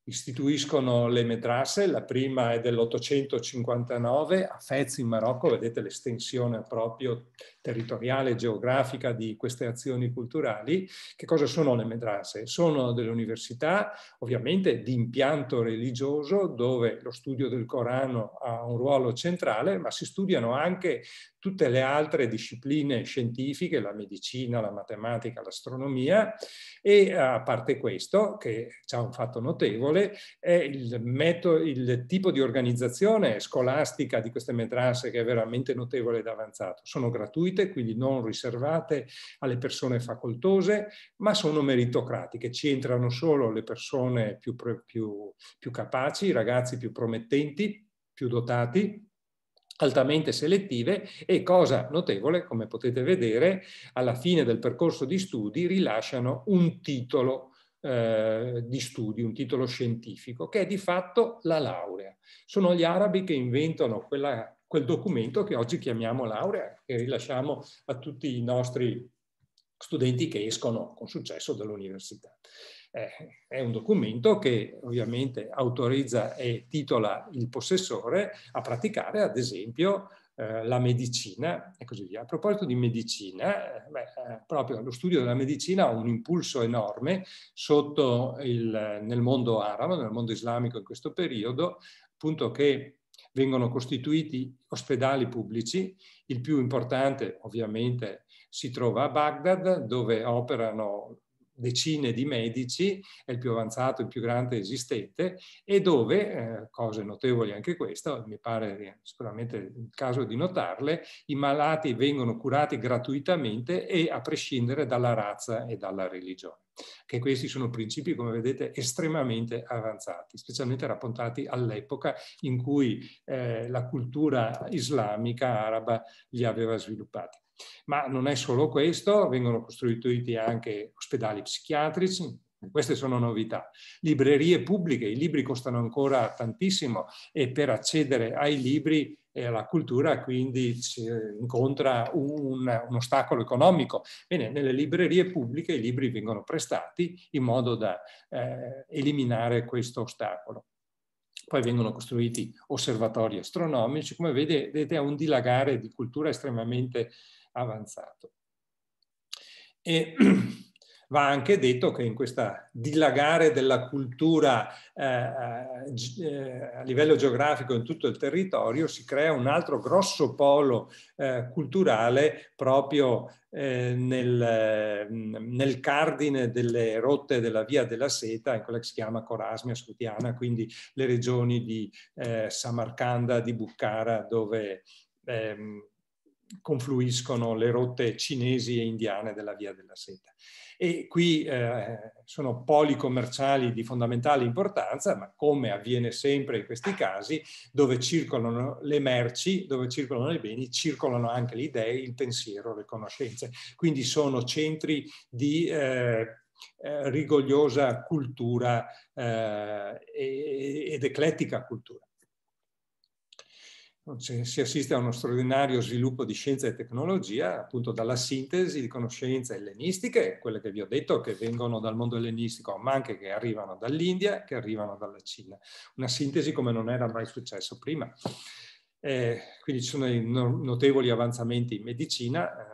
istituiscono le medrasse, la prima è dell'859 a Fez in Marocco, vedete l'estensione proprio territoriale e geografica di queste azioni culturali. Che cosa sono le medrasse? Sono delle università ovviamente di impianto religioso dove lo studio del Corano ha un ruolo centrale, ma si studiano anche tutte le altre discipline scientifiche, la medicina, la matematica, l'astronomia e a parte questo, che c'è un fatto notevole, parole, è il, metodo, il tipo di organizzazione scolastica di queste madrase che è veramente notevole ed avanzato. Sono gratuite, quindi non riservate alle persone facoltose, ma sono meritocratiche. Ci entrano solo le persone più, più, più capaci, i ragazzi più promettenti, più dotati, altamente selettive e cosa notevole, come potete vedere, alla fine del percorso di studi rilasciano un titolo eh, di studi, un titolo scientifico, che è di fatto la laurea. Sono gli arabi che inventano quella, quel documento che oggi chiamiamo laurea, che rilasciamo a tutti i nostri studenti che escono con successo dall'università. Eh, è un documento che ovviamente autorizza e titola il possessore a praticare, ad esempio, eh, la medicina e così via. A proposito di medicina, eh, beh, eh, proprio lo studio della medicina ha un impulso enorme il, nel mondo arabo, nel mondo islamico in questo periodo, appunto che vengono costituiti ospedali pubblici, il più importante ovviamente si trova a Baghdad, dove operano decine di medici, è il più avanzato, il più grande esistente, e dove, eh, cose notevoli anche questo, mi pare eh, sicuramente il caso di notarle, i malati vengono curati gratuitamente e a prescindere dalla razza e dalla religione che questi sono principi, come vedete, estremamente avanzati, specialmente raccontati all'epoca in cui eh, la cultura islamica araba li aveva sviluppati. Ma non è solo questo, vengono costruiti anche ospedali psichiatrici, queste sono novità. Librerie pubbliche, i libri costano ancora tantissimo e per accedere ai libri e la cultura quindi eh, incontra un, un ostacolo economico. Bene, nelle librerie pubbliche i libri vengono prestati in modo da eh, eliminare questo ostacolo. Poi vengono costruiti osservatori astronomici, come vedete è un dilagare di cultura estremamente avanzato. E va anche detto che in questa dilagare della cultura eh, eh, a livello geografico in tutto il territorio si crea un altro grosso polo eh, culturale proprio eh, nel, nel, cardine delle rotte della Via della Seta, in quella che si chiama Corasmia Scutiana, quindi le regioni di eh, Samarcanda, di Bukhara, dove ehm, confluiscono le rotte cinesi e indiane della Via della Seta. E qui eh, sono poli commerciali di fondamentale importanza, ma come avviene sempre in questi casi, dove circolano le merci, dove circolano i beni, circolano anche le idee, il pensiero, le conoscenze. Quindi sono centri di eh, eh rigogliosa cultura eh, ed eclettica cultura si assiste a uno straordinario sviluppo di scienza e tecnologia, appunto dalla sintesi di conoscenze ellenistiche, quelle che vi ho detto che vengono dal mondo ellenistico, ma anche che arrivano dall'India, che arrivano dalla Cina. Una sintesi come non era mai successo prima. Eh, quindi ci sono dei notevoli avanzamenti in medicina, eh,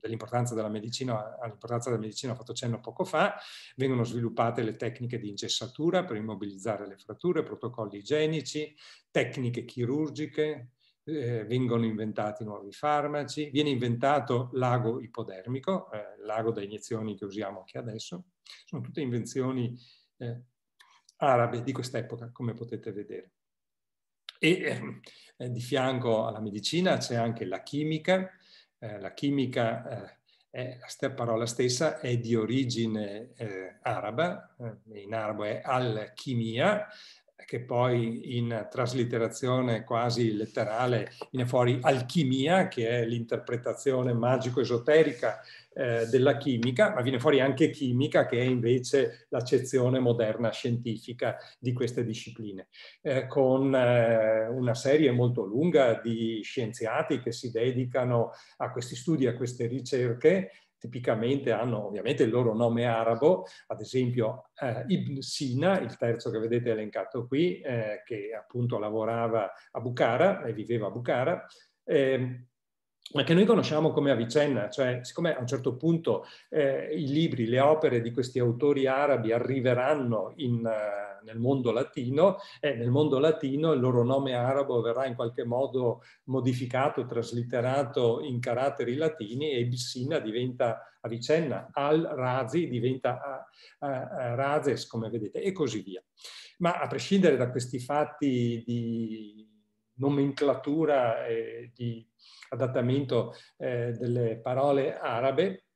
dell'importanza della medicina, all'importanza della medicina ho fatto cenno poco fa, vengono sviluppate le tecniche di ingessatura per immobilizzare le fratture, protocolli igienici, tecniche chirurgiche, eh, vengono inventati nuovi farmaci, viene inventato l'ago ipodermico, eh, l'ago da iniezioni che usiamo anche adesso, sono tutte invenzioni eh, arabe di quest'epoca, come potete vedere. E ehm, eh, di fianco alla medicina c'è anche la chimica, eh, la chimica, eh, la parola stessa, è di origine eh, araba, eh, in arabo è al-chimia, che poi in traslitterazione quasi letterale viene fuori alchimia, che è l'interpretazione magico-esoterica eh, della chimica, ma viene fuori anche chimica, che è invece l'accezione moderna scientifica di queste discipline, eh, con eh, una serie molto lunga di scienziati che si dedicano a questi studi, a queste ricerche, tipicamente hanno ovviamente il loro nome arabo, ad esempio eh, Ibn Sina, il terzo che vedete elencato qui, eh, che appunto lavorava a Bukhara e viveva a Bukhara, eh, ma che noi conosciamo come Avicenna, cioè siccome a un certo punto eh, i libri, le opere di questi autori arabi arriveranno in, eh, nel mondo latino, e nel mondo latino il loro nome arabo verrà in qualche modo modificato, traslitterato in caratteri latini e Bissina diventa Avicenna, al-Razi diventa uh, uh, Razes, come vedete, e così via. Ma a prescindere da questi fatti di nomenclatura e eh, di adattamento eh, delle parole arabe,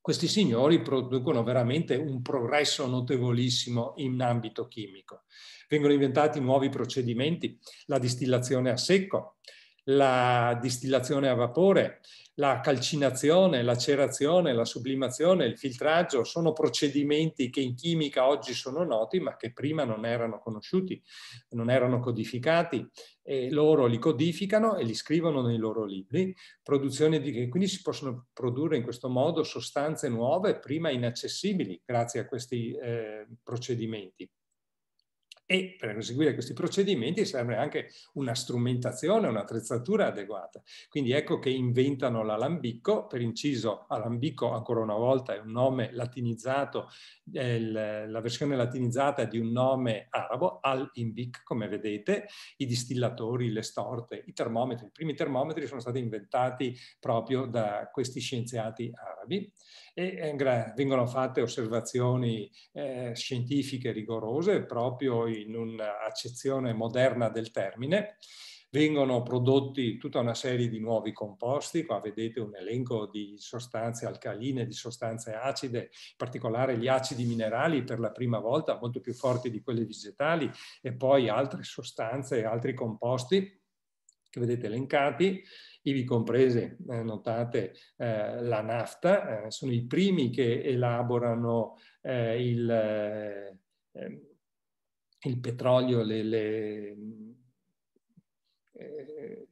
questi signori producono veramente un progresso notevolissimo in ambito chimico. Vengono inventati nuovi procedimenti, la distillazione a secco, la distillazione a vapore, la calcinazione, la cerazione, la sublimazione, il filtraggio sono procedimenti che in chimica oggi sono noti ma che prima non erano conosciuti, non erano codificati e loro li codificano e li scrivono nei loro libri, di, quindi si possono produrre in questo modo sostanze nuove prima inaccessibili grazie a questi eh, procedimenti e per eseguire questi procedimenti serve anche una strumentazione, un'attrezzatura adeguata. Quindi ecco che inventano l'alambicco, per inciso alambicco ancora una volta è un nome latinizzato, è la versione latinizzata di un nome arabo, al-imbic come vedete, i distillatori, le storte, i termometri, i primi termometri sono stati inventati proprio da questi scienziati arabi e eh, vengono fatte osservazioni eh, scientifiche rigorose proprio in un'accezione moderna del termine. Vengono prodotti tutta una serie di nuovi composti, qua vedete un elenco di sostanze alcaline, di sostanze acide, in particolare gli acidi minerali per la prima volta, molto più forti di quelli vegetali, e poi altre sostanze, altri composti che vedete elencati, ivi comprese, eh, notate, eh, la nafta, eh, sono i primi che elaborano eh, il, eh, il, petrolio, le, le, eh,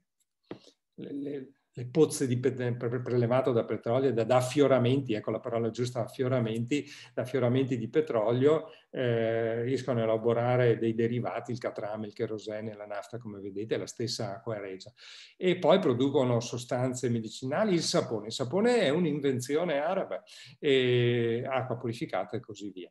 le, le le pozze di, prelevato da petrolio, da, da affioramenti, ecco la parola giusta, affioramenti, da affioramenti di petrolio, eh, riescono a elaborare dei derivati, il catrame, il cherosene, la nafta, come vedete, la stessa acqua regia. E poi producono sostanze medicinali, il sapone. Il sapone è un'invenzione araba, e eh, acqua purificata e così via.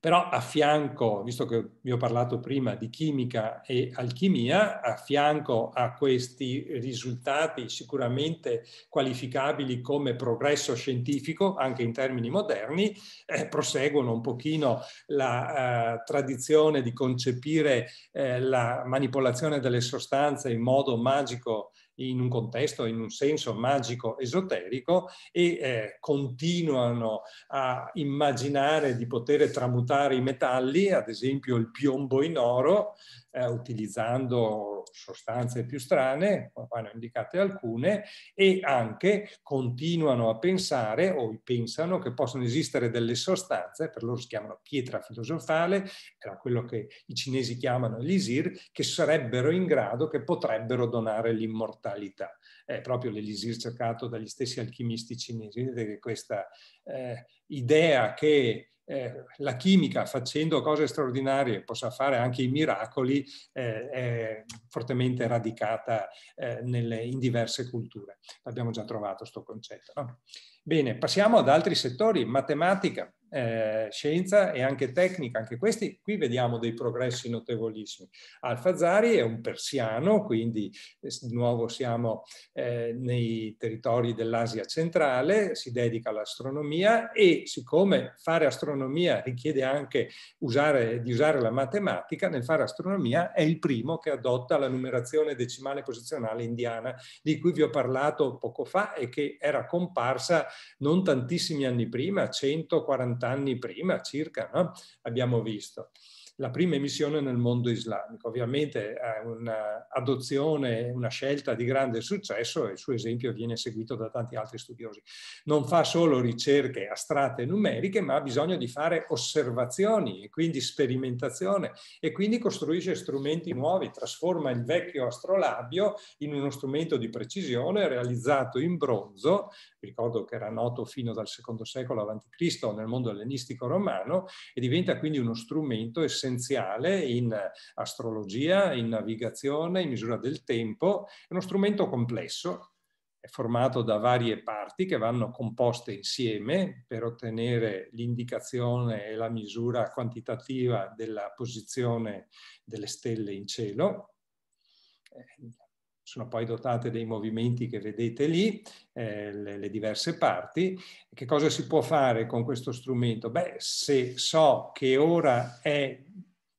Però a fianco, visto che vi ho parlato prima di chimica e alchimia, a fianco a questi risultati sicuramente qualificabili come progresso scientifico, anche in termini moderni, eh, proseguono un pochino la eh, tradizione di concepire eh, la manipolazione delle sostanze in modo magico in un contesto, in un senso magico, esoterico e eh, continuano a immaginare di poter tramutare i metalli, ad esempio il piombo in oro, eh, utilizzando sostanze più strane, qua ne ho indicate alcune, e anche continuano a pensare o pensano che possono esistere delle sostanze, per loro si chiamano pietra filosofale, era quello che i cinesi chiamano l'isir, che sarebbero in grado, che potrebbero donare l'immortalità. È proprio l'elisir cercato dagli stessi alchimisti cinesi, vedete che questa eh, idea che eh, la chimica facendo cose straordinarie possa fare anche i miracoli eh, è fortemente radicata eh, nelle, in diverse culture. L'abbiamo già trovato questo concetto. No? Bene, passiamo ad altri settori, matematica eh, scienza e anche tecnica, anche questi, qui vediamo dei progressi notevolissimi. Alfazari è un persiano, quindi eh, di nuovo siamo eh, nei territori dell'Asia centrale, si dedica all'astronomia e siccome fare astronomia richiede anche usare, di usare la matematica, nel fare astronomia è il primo che adotta la numerazione decimale posizionale indiana di cui vi ho parlato poco fa e che era comparsa non tantissimi anni prima, 140 50 anni prima circa, no? abbiamo visto. La prima emissione nel mondo islamico, ovviamente è eh, un'adozione, una scelta di grande successo e il suo esempio viene seguito da tanti altri studiosi. Non fa solo ricerche astratte e numeriche, ma ha bisogno di fare osservazioni e quindi sperimentazione e quindi costruisce strumenti nuovi, trasforma il vecchio astrolabio in uno strumento di precisione realizzato in bronzo vi ricordo che era noto fino dal secondo secolo a.C. nel mondo ellenistico romano e diventa quindi uno strumento essenziale in astrologia, in navigazione, in misura del tempo, è uno strumento complesso è formato da varie parti che vanno composte insieme per ottenere l'indicazione e la misura quantitativa della posizione delle stelle in cielo sono poi dotate dei movimenti che vedete lì, eh, le, le, diverse parti. Che cosa si può fare con questo strumento? Beh, se so che ora è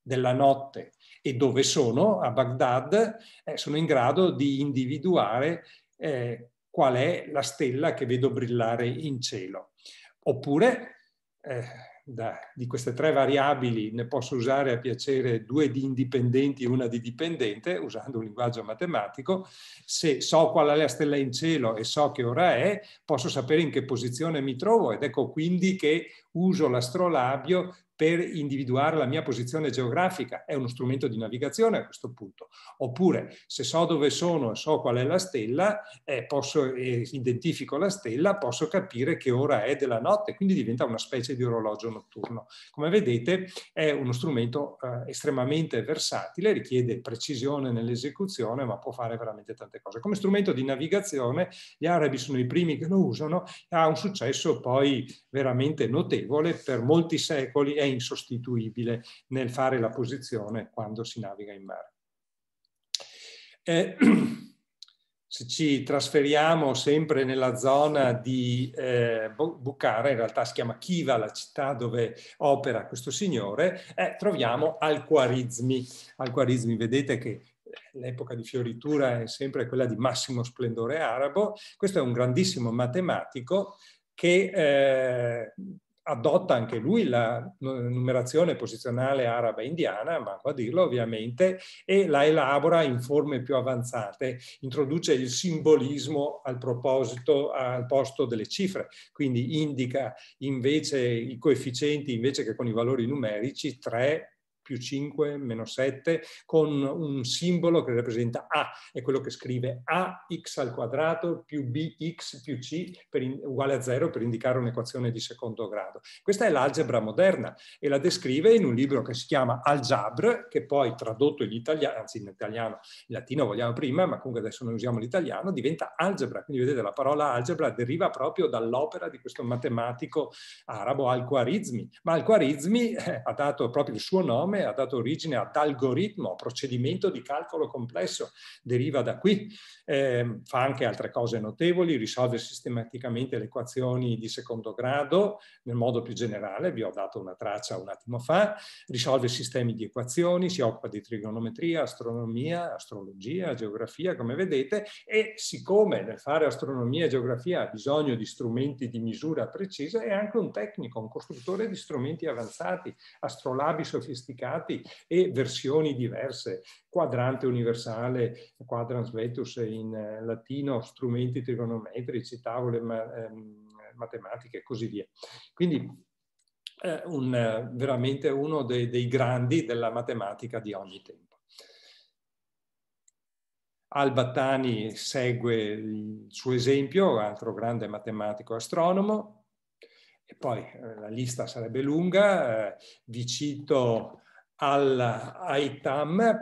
della notte e dove sono, a Baghdad, eh, sono in grado di individuare eh, qual è la stella che vedo brillare in cielo. Oppure eh, da, di queste tre variabili ne posso usare a piacere due di indipendenti e una di dipendente, usando un linguaggio matematico. Se so qual è la stella in cielo e so che ora è, posso sapere in che posizione mi trovo ed ecco quindi che uso l'astrolabio per individuare la mia posizione geografica, è uno strumento di navigazione a questo punto. Oppure se so dove sono e so qual è la stella, eh, posso, eh, identifico la stella, posso capire che ora è della notte, quindi diventa una specie di orologio notturno. Come vedete è uno strumento eh, estremamente versatile, richiede precisione nell'esecuzione, ma può fare veramente tante cose. Come strumento di navigazione gli arabi sono i primi che lo usano, ha un successo poi veramente notevole, per molti secoli è insostituibile nel fare la posizione quando si naviga in mare. Eh, se ci trasferiamo sempre nella zona di eh, Bucara, in realtà si chiama Chiva, la città dove opera questo signore, eh, troviamo al Alquarizmi, vedete che eh, l'epoca di fioritura è sempre quella di massimo splendore arabo. Questo è un grandissimo matematico che eh, adotta anche lui la numerazione posizionale araba indiana, manco a dirlo ovviamente, e la elabora in forme più avanzate, introduce il simbolismo al proposito al posto delle cifre, quindi indica invece i coefficienti invece che con i valori numerici 3 più 5, meno 7, con un simbolo che rappresenta A, è quello che scrive AX al quadrato più BX più C in, uguale a 0 per indicare un'equazione di secondo grado. Questa è l'algebra moderna e la descrive in un libro che si chiama Algebra, che poi tradotto in italiano, anzi in italiano, in latino vogliamo prima, ma comunque adesso noi usiamo l'italiano, diventa algebra. Quindi vedete la parola algebra deriva proprio dall'opera di questo matematico arabo Al-Khwarizmi, ma Al-Khwarizmi eh, ha dato proprio il suo nome comune ha dato origine ad algoritmo, procedimento di calcolo complesso, deriva da qui, eh, fa anche altre cose notevoli, risolve sistematicamente le equazioni di secondo grado nel modo più generale, vi ho dato una traccia un attimo fa, risolve sistemi di equazioni, si occupa di trigonometria, astronomia, astrologia, geografia, come vedete, e siccome nel fare astronomia e geografia ha bisogno di strumenti di misura precisa, è anche un tecnico, un costruttore di strumenti avanzati, astrolabi sofisticati, mercati e versioni diverse, quadrante universale, quadrans vetus in eh, latino, strumenti trigonometrici, tavole ma, ehm, matematiche e così via. Quindi eh, un, veramente uno dei, dei grandi della matematica di ogni tempo. Albattani segue il suo esempio, altro grande matematico astronomo, e poi eh, la lista sarebbe lunga, eh, vi cito alla, ai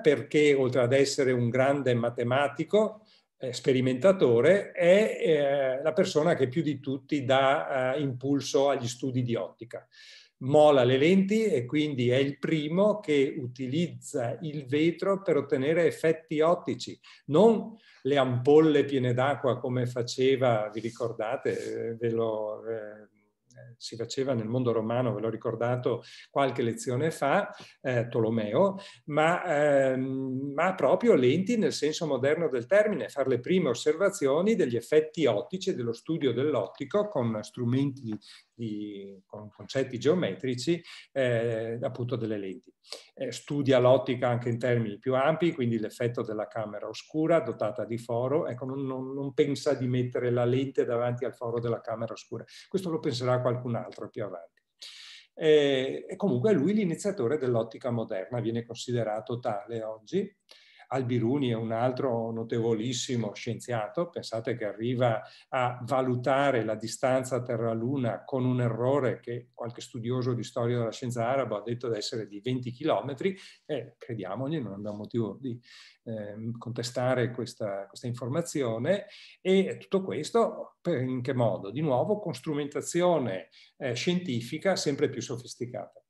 perché oltre ad essere un grande matematico, eh, sperimentatore, è eh, la persona che più di tutti dà eh, impulso agli studi di ottica. Mola le lenti e quindi è il primo che utilizza il vetro per ottenere effetti ottici, non le ampolle piene d'acqua come faceva, vi ricordate, eh, ve lo eh, si faceva nel mondo romano, ve l'ho ricordato qualche lezione fa, eh, Tolomeo, ma, ehm, ma, proprio lenti nel senso moderno del termine, fare le prime osservazioni degli effetti ottici e dello studio dell'ottico con strumenti di, con concetti geometrici eh, appunto delle lenti. Eh, studia l'ottica anche in termini più ampi, quindi l'effetto della camera oscura dotata di foro, ecco, non, non, non, pensa di mettere la lente davanti al foro della camera oscura, questo lo penserà qualcun altro più avanti. Eh, e comunque lui l'iniziatore dell'ottica moderna, viene considerato tale oggi. Albiruni è un altro notevolissimo scienziato, pensate che arriva a valutare la distanza Terra-Luna con un errore che qualche studioso di storia della scienza araba ha detto di essere di 20 km e crediamogli, non abbiamo motivo di eh, contestare questa, questa informazione e tutto questo in che modo? Di nuovo con strumentazione eh, scientifica sempre più sofisticata.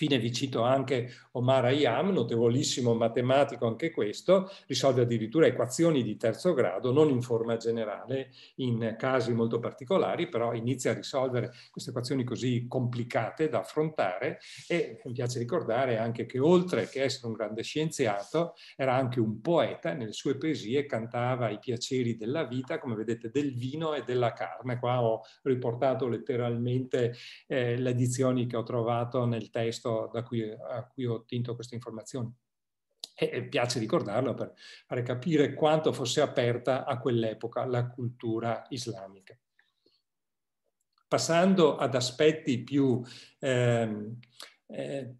Infine vi cito anche Omar Ayam, notevolissimo matematico anche questo, risolve addirittura equazioni di terzo grado, non in forma generale, in casi molto particolari, però inizia a risolvere queste equazioni così complicate da affrontare e mi piace ricordare anche che oltre che essere un grande scienziato, era anche un poeta, nelle sue poesie cantava i piaceri della vita, come vedete, del vino e della carne. Qua ho riportato letteralmente eh, le edizioni che ho trovato nel testo questo, da cui, a cui ho tinto queste informazioni. E, e piace ricordarlo per fare capire quanto fosse aperta a quell'epoca la cultura islamica. Passando ad aspetti più eh, eh,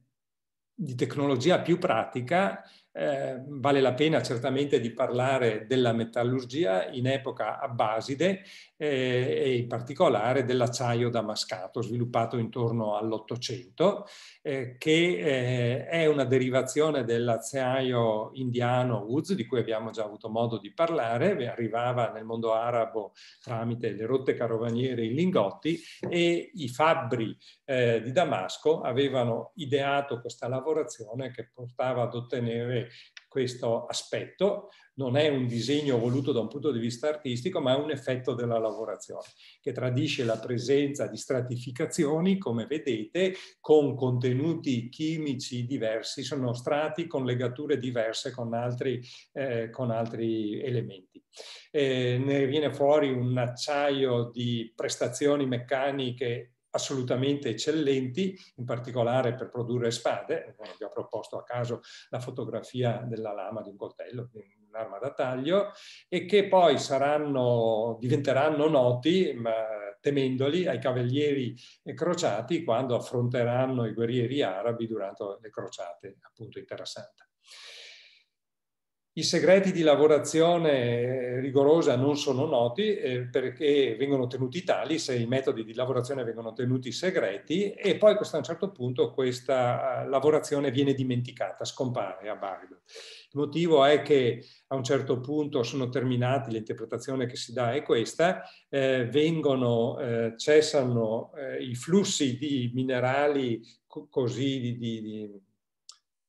di tecnologia più pratica, eh, vale la pena certamente di parlare della metallurgia in epoca abbaside eh, e in particolare dell'acciaio damascato sviluppato intorno all'Ottocento, eh, che eh, è una derivazione dell'acciaio indiano Uz, di cui abbiamo già avuto modo di parlare, arrivava nel mondo arabo tramite le rotte carovaniere e i lingotti e i fabbri eh, di Damasco avevano ideato questa lavorazione che portava ad ottenere sempre questo aspetto, non è un disegno voluto da un punto di vista artistico, ma è un effetto della lavorazione, che tradisce la presenza di stratificazioni, come vedete, con contenuti chimici diversi, sono strati con legature diverse con altri, eh, con altri elementi. Eh, ne viene fuori un acciaio di prestazioni meccaniche assolutamente eccellenti, in particolare per produrre spade. Vi ho proposto a caso la fotografia della lama di un coltello, di un'arma da taglio, e che poi saranno, diventeranno noti, ma temendoli, ai cavalieri crociati quando affronteranno i guerrieri arabi durante le crociate, appunto in Terra Santa. I segreti di lavorazione eh, rigorosa non sono noti eh, perché vengono tenuti tali se i metodi di lavorazione vengono tenuti segreti e poi a un certo punto questa eh, lavorazione viene dimenticata, scompare a Baghdad. Il motivo è che a un certo punto sono terminati, l'interpretazione che si dà è questa, eh, vengono, eh, cessano i flussi di minerali co- così di, di, di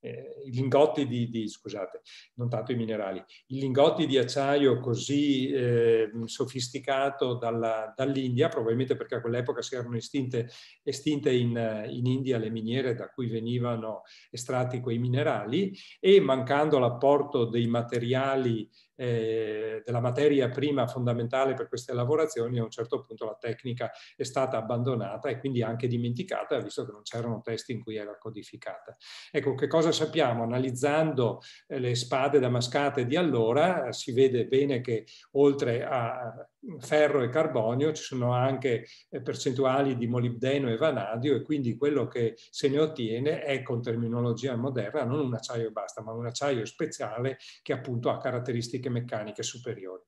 eh, i lingotti di, di, scusate, non tanto i minerali, i lingotti di acciaio così eh, sofisticato dalla, dall'India, probabilmente perché a quell'epoca si erano estinte, estinte in, in, India le miniere da cui venivano estratti quei minerali e mancando l'apporto dei materiali eh, della materia prima fondamentale per queste lavorazioni, a un certo punto la tecnica è stata abbandonata e quindi anche dimenticata, visto che non c'erano testi in cui era codificata. Ecco, che cosa sappiamo? Analizzando eh, le spade damascate di allora, si vede bene che oltre a ferro e carbonio, ci sono anche eh, percentuali di molibdeno e vanadio e quindi quello che se ne ottiene è con terminologia moderna non un acciaio e basta, ma un acciaio speciale che appunto ha caratteristiche meccaniche superiori.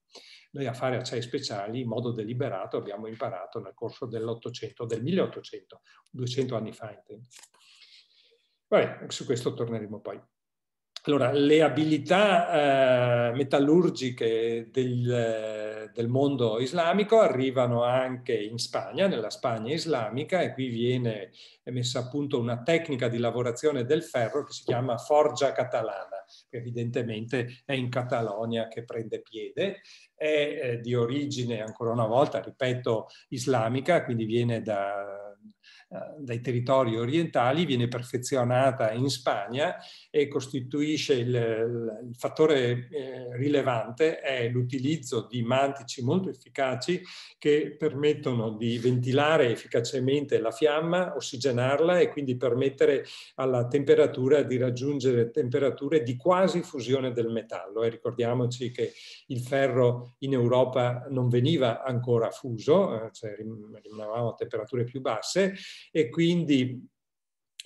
Noi a fare acciai speciali in modo deliberato abbiamo imparato nel corso dell'Ottocento, del 1800, 200 anni fa. intendo. Vabbè, su questo torneremo poi. Allora, le abilità eh, metallurgiche del, del, mondo islamico arrivano anche in Spagna, nella Spagna islamica, e qui viene messa a punto una tecnica di lavorazione del ferro che si chiama forgia catalana, che evidentemente è in Catalogna che prende piede, è eh, di origine, ancora una volta, ripeto, islamica, quindi viene da eh, dai territori orientali, viene perfezionata in Spagna e costituisce il, il fattore eh, rilevante è l'utilizzo di mantici molto efficaci che permettono di ventilare efficacemente la fiamma, ossigenarla e quindi permettere alla temperatura di raggiungere temperature di quasi fusione del metallo. E ricordiamoci che il ferro in Europa non veniva ancora fuso, eh, cioè rimanevamo a temperature più basse, e quindi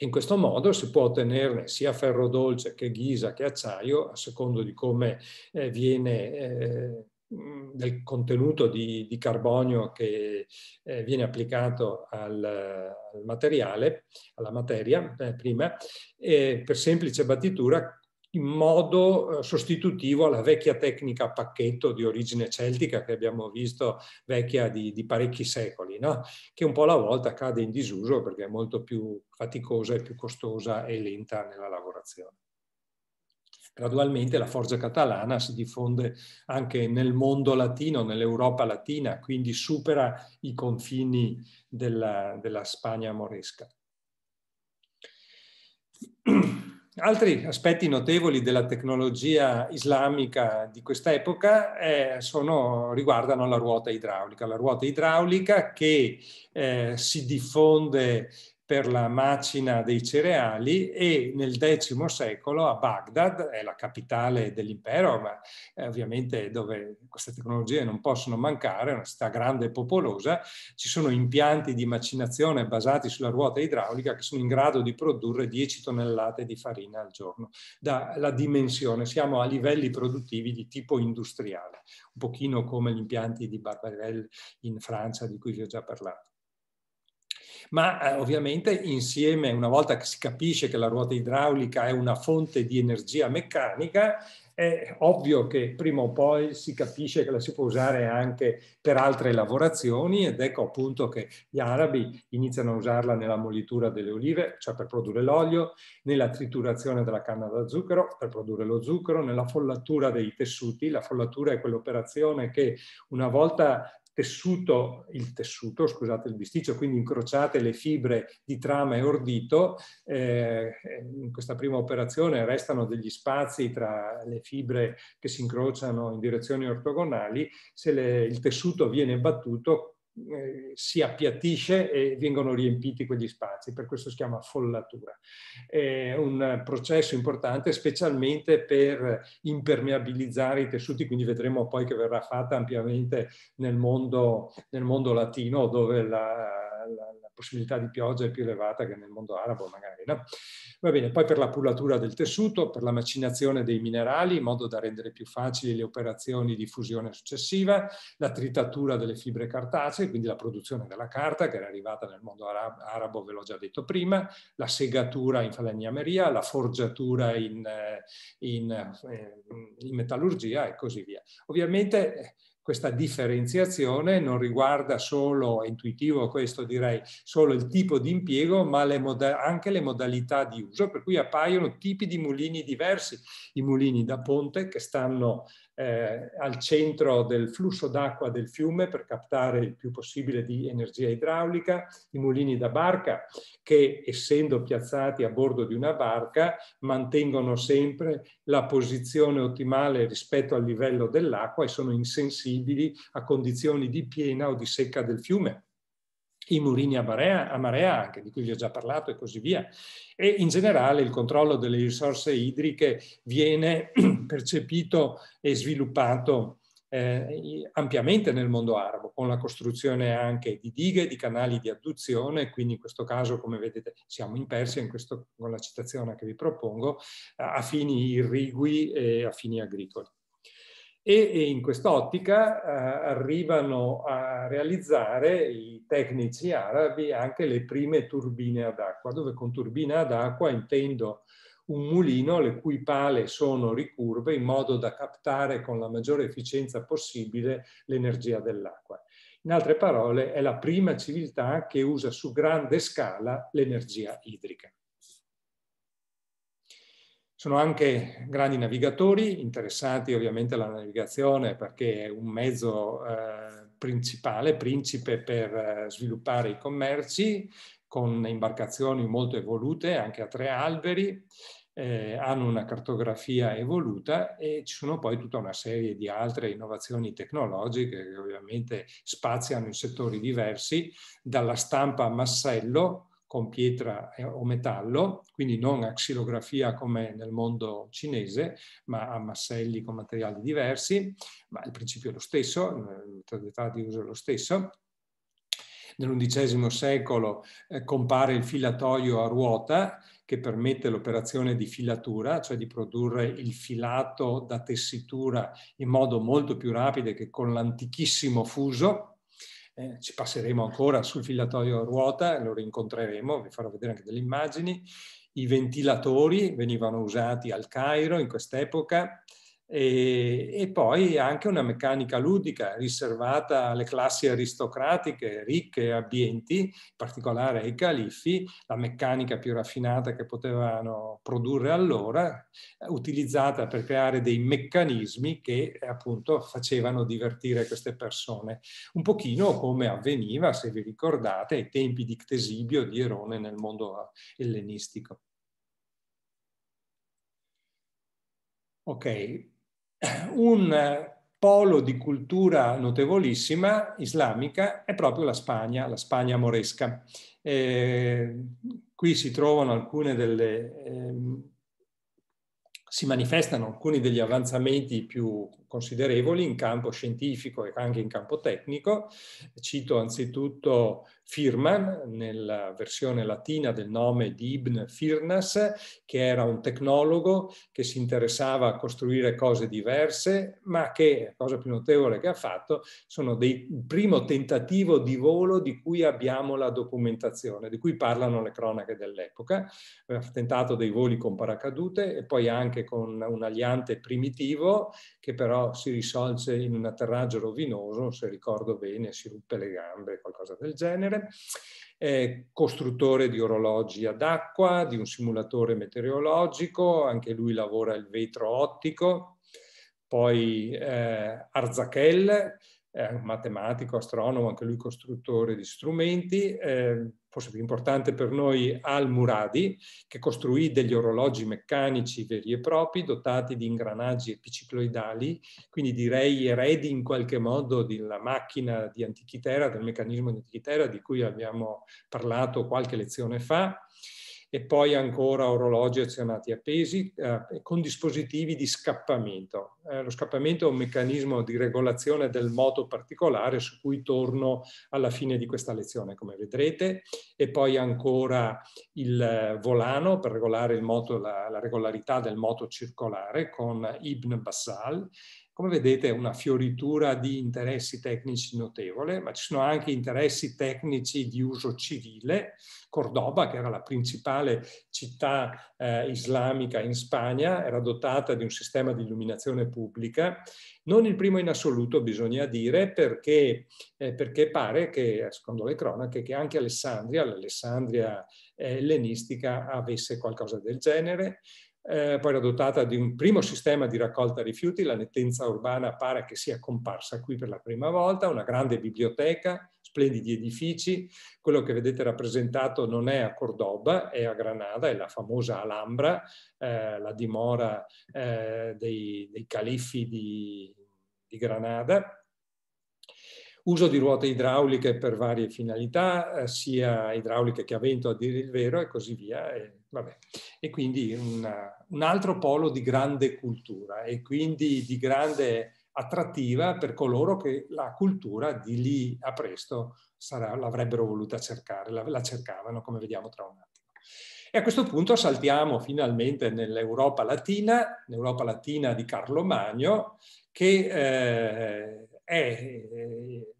in questo modo si può ottenere sia ferro dolce che ghisa che acciaio a secondo di come eh, viene eh, mm, del contenuto di, di carbonio che eh, viene applicato al, al, materiale, alla materia eh, prima, e per semplice battitura in modo eh, sostitutivo alla vecchia tecnica a pacchetto di origine celtica che abbiamo visto vecchia di, di parecchi secoli, no? che un po' alla volta cade in disuso perché è molto più faticosa e più costosa e lenta nella lavorazione. Gradualmente la forza catalana si diffonde anche nel mondo latino, nell'Europa latina, quindi supera i confini della, della Spagna moresca. altri aspetti notevoli della tecnologia islamica di quest'epoca eh, sono, riguardano la ruota idraulica, la ruota idraulica che eh, si diffonde per la macina dei cereali e nel X secolo a Baghdad, è la capitale dell'impero, ma eh, ovviamente dove queste tecnologie non possono mancare, è una città grande e popolosa, ci sono impianti di macinazione basati sulla ruota idraulica che sono in grado di produrre 10 tonnellate di farina al giorno. Dalla dimensione siamo a livelli produttivi di tipo industriale, un pochino come gli impianti di Barbarel in Francia di cui vi ho già parlato ma eh, ovviamente insieme, una volta che si capisce che la ruota idraulica è una fonte di energia meccanica, è ovvio che prima o poi si capisce che la si può usare anche per altre lavorazioni ed ecco appunto che gli arabi iniziano a usarla nella molitura delle olive, cioè per produrre l'olio, nella triturazione della canna da zucchero per produrre lo zucchero, nella follatura dei tessuti. La follatura è quell'operazione che una volta tessuto, il tessuto, scusate il bisticcio, quindi incrociate le fibre di trama e ordito, eh, in questa prima operazione restano degli spazi tra le fibre che si incrociano in direzioni ortogonali, se le, il tessuto viene battuto eh, si appiattisce e vengono riempiti quegli spazi, per questo si chiama follatura. È un processo importante specialmente per impermeabilizzare i tessuti, quindi vedremo poi che verrà fatta ampiamente nel mondo, nel mondo latino dove la, la, la possibilità di pioggia è più elevata che nel mondo arabo magari. No? Va bene, poi per la pullatura del tessuto, per la macinazione dei minerali in modo da rendere più facili le operazioni di fusione successiva, la tritatura delle fibre cartacee, quindi la produzione della carta che era arrivata nel mondo arabo, ve l'ho già detto prima, la segatura in falegnameria, la forgiatura in, eh, in, eh, in metallurgia e così via. Ovviamente questa differenziazione non riguarda solo, è intuitivo questo direi, solo il tipo di impiego, ma le anche le modalità di uso, per cui appaiono tipi di mulini diversi, i mulini da ponte che stanno eh, al centro del flusso d'acqua del fiume per captare il più possibile di energia idraulica, i mulini da barca che essendo piazzati a bordo di una barca mantengono sempre la posizione ottimale rispetto al livello dell'acqua e sono insensibili a condizioni di piena o di secca del fiume i murini a marea, a marea, anche, di cui vi ho già parlato e così via. E in generale il controllo delle risorse idriche viene percepito e sviluppato eh, ampiamente nel mondo arabo, con la costruzione anche di dighe, di canali di adduzione, quindi in questo caso, come vedete, siamo in Persia, in questo, con la citazione che vi propongo, a fini irrigui e a fini agricoli e in quest'ottica eh, arrivano a realizzare i tecnici arabi anche le prime turbine ad acqua, dove con turbina ad acqua intendo un mulino le cui pale sono ricurve in modo da captare con la maggiore efficienza possibile l'energia dell'acqua. In altre parole, è la prima civiltà che usa su grande scala l'energia idrica. Sono anche grandi navigatori, interessati ovviamente alla navigazione perché è un mezzo eh, principale, principe per eh, sviluppare i commerci, con imbarcazioni molto evolute, anche a tre alberi, eh, hanno una cartografia evoluta e ci sono poi tutta una serie di altre innovazioni tecnologiche che ovviamente spaziano in settori diversi, dalla stampa a massello con pietra eh, o metallo, quindi non a xilografia come nel mondo cinese, ma a masselli con materiali diversi, ma il principio è lo stesso, eh, la di uso è lo stesso. Nell'undicesimo secolo eh, compare il filatoio a ruota che permette l'operazione di filatura, cioè di produrre il filato da tessitura in modo molto più rapido che con l'antichissimo fuso, eh, ci passeremo ancora sul filatoio a ruota, lo rincontreremo, vi farò vedere anche delle immagini. I ventilatori venivano usati al Cairo in quest'epoca, e, e, poi anche una meccanica ludica riservata alle classi aristocratiche, ricche e abbienti, in particolare ai califfi, la meccanica più raffinata che potevano produrre allora, utilizzata per creare dei meccanismi che appunto facevano divertire queste persone, un pochino come avveniva, se vi ricordate, ai tempi di Ctesibio di Erone nel mondo ellenistico. Ok, un polo di cultura notevolissima islamica è proprio la Spagna, la Spagna moresca. Eh, qui si trovano alcune delle... Eh, si manifestano alcuni degli avanzamenti più, considerevoli in campo scientifico e anche in campo tecnico. Cito anzitutto Firman, nella versione latina del nome di Ibn Firnas, che era un tecnologo che si interessava a costruire cose diverse, ma che, cosa più notevole che ha fatto, sono dei primo tentativo di volo di cui abbiamo la documentazione, di cui parlano le cronache dell'epoca. Ha tentato dei voli con paracadute e poi anche con un aliante primitivo che però però si risolse in un atterraggio rovinoso, se ricordo bene, si ruppe le gambe, qualcosa del genere. Eh, costruttore di orologi ad acqua, di un simulatore meteorologico, anche lui lavora il vetro ottico, poi eh, Arzachel, eh, matematico, astronomo, anche lui costruttore di strumenti, eh, forse più importante per noi Al-Muradi, che costruì degli orologi meccanici veri e propri, dotati di ingranaggi epicicloidali, quindi direi eredi in qualche modo della macchina di Antichitera, del meccanismo di Antichitera, di cui abbiamo parlato qualche lezione fa e poi ancora orologi azionati appesi eh, con dispositivi di scappamento. Eh, lo scappamento è un meccanismo di regolazione del moto particolare su cui torno alla fine di questa lezione, come vedrete, e poi ancora il eh, volano per regolare moto, la, la, regolarità del moto circolare con Ibn Bassal come vedete una fioritura di interessi tecnici notevole, ma ci sono anche interessi tecnici di uso civile. Cordoba, che era la principale città eh, islamica in Spagna, era dotata di un sistema di illuminazione pubblica, non il primo in assoluto bisogna dire, perché, eh, perché pare che, secondo le cronache, che anche Alessandria, l'Alessandria eh, ellenistica, avesse qualcosa del genere eh, poi era dotata di un primo sistema di raccolta rifiuti, la nettenza urbana pare che sia comparsa qui per la prima volta, una grande biblioteca, splendidi edifici, quello che vedete rappresentato non è a Cordoba, è a Granada, è la famosa Alhambra, eh, la dimora eh, dei, dei, califi di, di Granada, uso di ruote idrauliche per varie finalità, eh, sia idrauliche che a vento a dire il vero e così via. E Vabbè. E quindi un, un altro polo di grande cultura e quindi di grande attrattiva per coloro che la cultura di lì a presto sarà, l'avrebbero voluta cercare, la, la cercavano come vediamo tra un attimo. E a questo punto saltiamo finalmente nell'Europa latina, l'Europa latina di Carlo Magno, che eh, è, eh,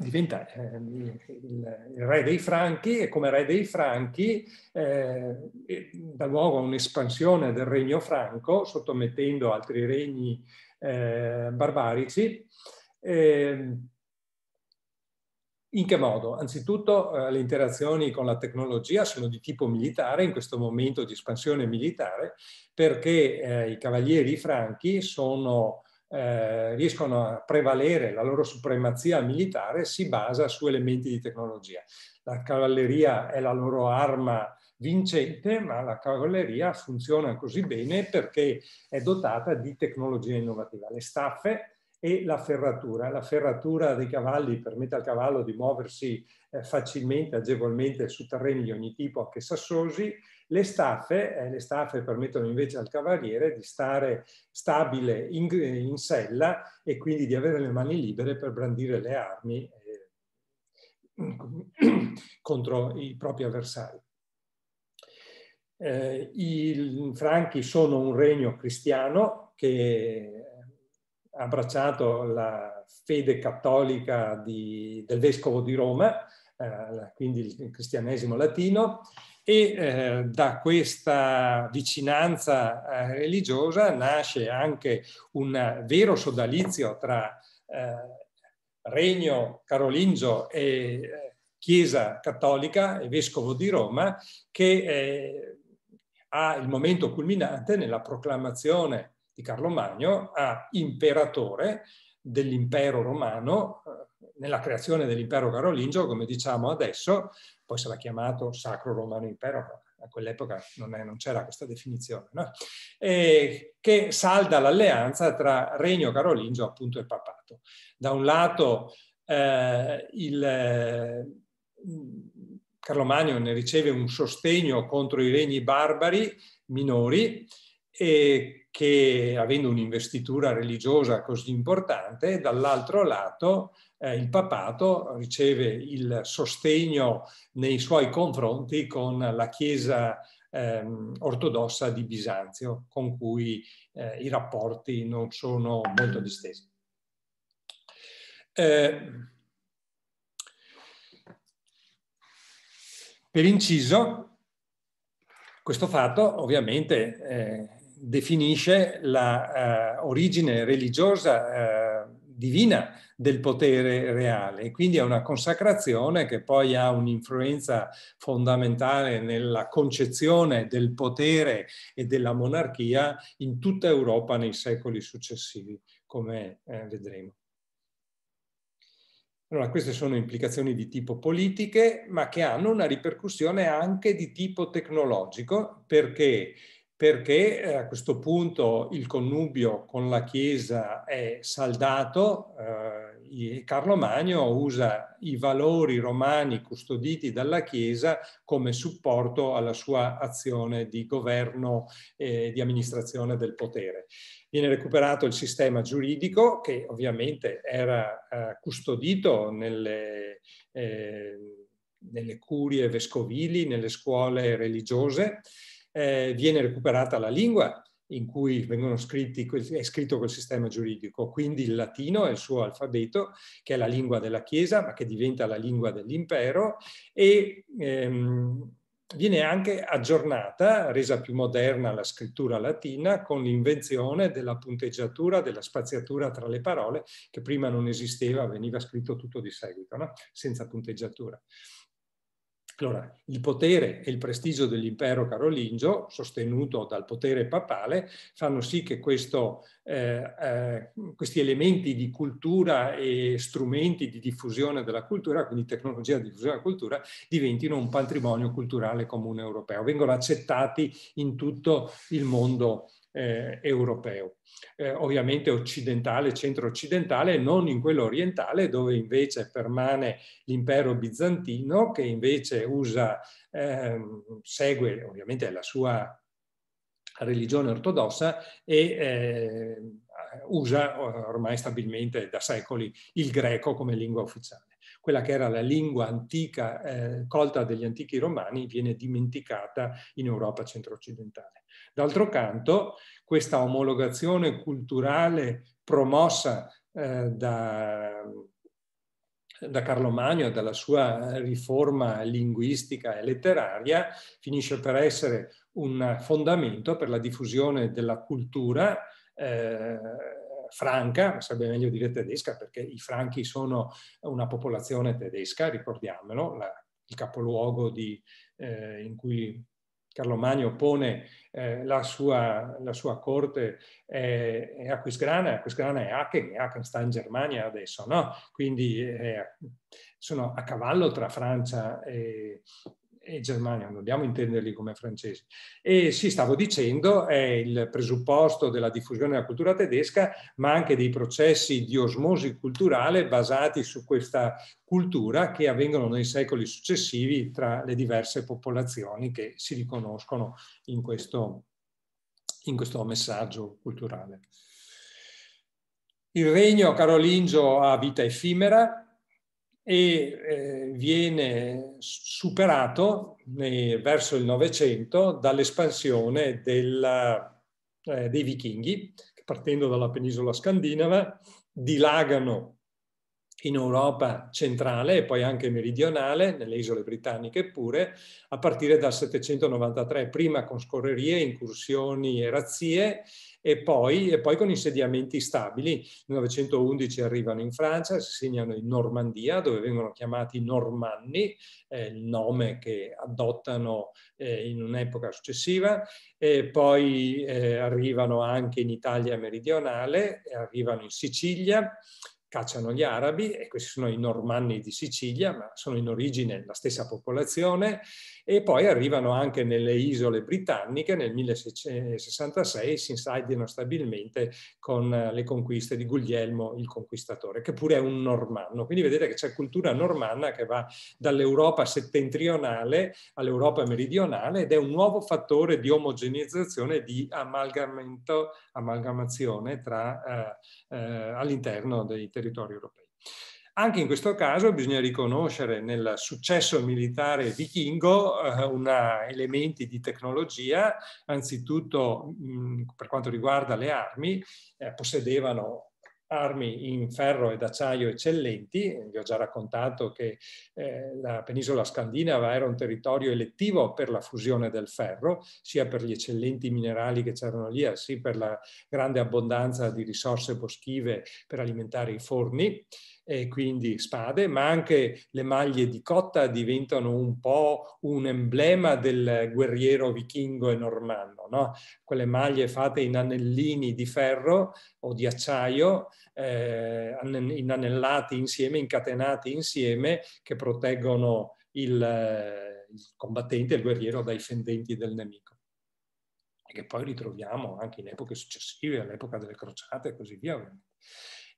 diventa ehm, il, il, re dei Franchi e come re dei Franchi eh, dà luogo a un'espansione del regno franco, sottomettendo altri regni eh, barbarici. Ehm, in che modo? Anzitutto eh, le interazioni con la tecnologia sono di tipo militare in questo momento di espansione militare perché eh, i cavalieri franchi sono eh, riescono a prevalere, la loro supremazia militare si basa su elementi di tecnologia. La cavalleria è la loro arma vincente, ma la cavalleria funziona così bene perché è dotata di tecnologia innovativa. Le staffe, e la ferratura. La ferratura dei cavalli permette al cavallo di muoversi eh, facilmente, agevolmente su terreni di ogni tipo, anche sassosi. Le staffe, eh, le staffe permettono invece al cavaliere di stare stabile in, in sella e quindi di avere le mani libere per brandire le armi eh, contro i propri avversari. Eh, I franchi sono un regno cristiano che abbracciato la fede cattolica di, del vescovo di Roma, eh, quindi il cristianesimo latino, e eh, da questa vicinanza eh, religiosa nasce anche un vero sodalizio tra eh, regno carolingio e eh, Chiesa cattolica e vescovo di Roma che eh, ha il momento culminante nella proclamazione di Carlo Magno a imperatore dell'impero romano, eh, nella creazione dell'impero carolingio, come diciamo adesso, poi sarà chiamato Sacro Romano Impero, ma a quell'epoca non, c'era questa definizione, no? che salda l'alleanza tra regno carolingio appunto, e papato. Da un lato eh, il, mm, Carlo Magno ne riceve un sostegno contro i regni barbari minori e che avendo un'investitura religiosa così importante, dall'altro lato eh, il papato riceve il sostegno nei suoi confronti con la Chiesa ehm, ortodossa di Bisanzio, con cui eh, i rapporti non sono molto distesi. Eh, per inciso, questo fatto ovviamente eh, definisce la eh, religiosa eh, divina del potere reale. e Quindi è una consacrazione che poi ha un'influenza fondamentale nella concezione del potere e della monarchia in tutta Europa nei secoli successivi, come eh, vedremo. Allora, queste sono implicazioni di tipo politiche, ma che hanno una ripercussione anche di tipo tecnologico, perché perché eh, a questo punto il connubio con la Chiesa è saldato eh, e Carlo Magno usa i valori romani custoditi dalla Chiesa come supporto alla sua azione di governo e di amministrazione del potere. Viene recuperato il sistema giuridico che ovviamente era eh, custodito nelle... Eh, nelle curie vescovili, nelle scuole religiose, eh, viene recuperata la lingua in cui scritti, è scritto quel sistema giuridico, quindi il latino è il suo alfabeto, che è la lingua della Chiesa, ma che diventa la lingua dell'impero, e ehm, viene anche aggiornata, resa più moderna la scrittura latina con l'invenzione della punteggiatura, della spaziatura tra le parole, che prima non esisteva, veniva scritto tutto di seguito, no? senza punteggiatura. Allora, il potere e il prestigio dell'impero carolingio, sostenuto dal potere papale, fanno sì che questo, eh, eh, questi elementi di cultura e strumenti di diffusione della cultura, quindi tecnologia di diffusione della cultura, diventino un patrimonio culturale comune europeo, vengono accettati in tutto il mondo eh, europeo, eh, ovviamente occidentale, centro-occidentale, non in quello orientale dove invece permane l'impero bizantino che invece usa, ehm, segue ovviamente la sua religione ortodossa e eh, usa eh, ormai stabilmente da secoli il greco come lingua ufficiale quella che era la lingua antica eh, colta dagli antichi romani viene dimenticata in Europa centro-occidentale. D'altro canto, questa omologazione culturale promossa eh, da, da Carlo Magno e dalla sua riforma linguistica e letteraria finisce per essere un fondamento per la diffusione della cultura eh, franca, sarebbe meglio dire tedesca perché i franchi sono una popolazione tedesca, ricordiamolo, la, il capoluogo di, eh, in cui Carlo Magno pone eh, la, sua, la, sua, corte eh, è Aquisgrana, Aquisgrana è Aachen, Aachen sta in Germania adesso, no? quindi eh, sono a cavallo tra Francia e, e Germania, non dobbiamo intenderli come francesi. E sì, stavo dicendo, è il presupposto della diffusione della cultura tedesca, ma anche dei processi di osmosi culturale basati su questa cultura che avvengono nei secoli successivi tra le diverse popolazioni che si riconoscono in questo, in questo messaggio culturale. Il regno carolingio ha vita effimera, e eh, viene superato verso il Novecento dall'espansione eh, dei vichinghi partendo dalla penisola scandinava dilagano in Europa centrale e poi anche meridionale, nelle isole britanniche pure, a partire dal 793, prima con scorrerie, incursioni e razzie e poi, e poi con insediamenti stabili. Nel 911 arrivano in Francia, si segnano in Normandia, dove vengono chiamati Normanni, eh, il nome che adottano eh, in un'epoca successiva, e poi eh, arrivano anche in Italia meridionale, arrivano in Sicilia, cacciano gli arabi e questi sono i normanni di Sicilia, ma sono in origine la stessa popolazione e poi arrivano anche nelle isole britanniche nel 1666 si insediano stabilmente con eh, le conquiste di Guglielmo il Conquistatore, che pure è un normanno. Quindi vedete che c'è cultura normanna che va dall'Europa settentrionale all'Europa meridionale ed è un nuovo fattore di omogeneizzazione e di amalgamazione tra, eh, eh, all'interno dei territori territori europei. Anche in questo caso bisogna riconoscere nel successo militare vichingo eh, elementi di tecnologia, anzitutto mh, per quanto riguarda le armi, eh, possedevano armi in ferro ed acciaio eccellenti. Vi ho già raccontato che eh, la penisola scandinava era un territorio elettivo per la fusione del ferro, sia per gli eccellenti minerali che c'erano lì, eh, sia per la grande abbondanza di risorse boschive per alimentare i forni e quindi spade, ma anche le maglie di cotta diventano un po' un emblema del guerriero vichingo e normanno, no? quelle maglie fatte in anellini di ferro o di acciaio, eh, inanellati insieme, incatenati insieme, che proteggono il, il combattente, il guerriero, dai fendenti del nemico e che poi ritroviamo anche in epoche successive, all'epoca delle crociate e così via. Ovviamente.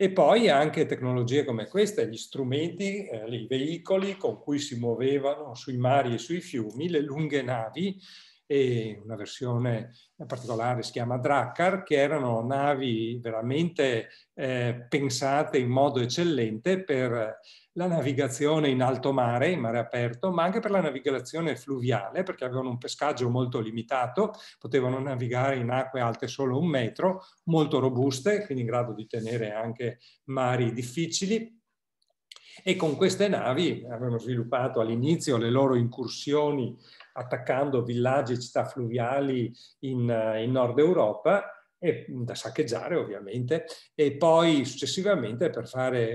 E poi anche tecnologie come questa, gli strumenti, eh, i veicoli con cui si muovevano sui mari e sui fiumi le lunghe navi e una versione particolare si chiama Drakkar, che erano navi veramente eh, pensate in modo eccellente per la navigazione in alto mare, in mare aperto, ma anche per la navigazione fluviale, perché avevano un pescaggio molto limitato, potevano navigare in acque alte solo un metro, molto robuste, quindi in grado di tenere anche mari difficili. E con queste navi avevano sviluppato all'inizio le loro incursioni attaccando villaggi e città fluviali in, eh, in nord Europa e, da saccheggiare ovviamente e poi successivamente per fare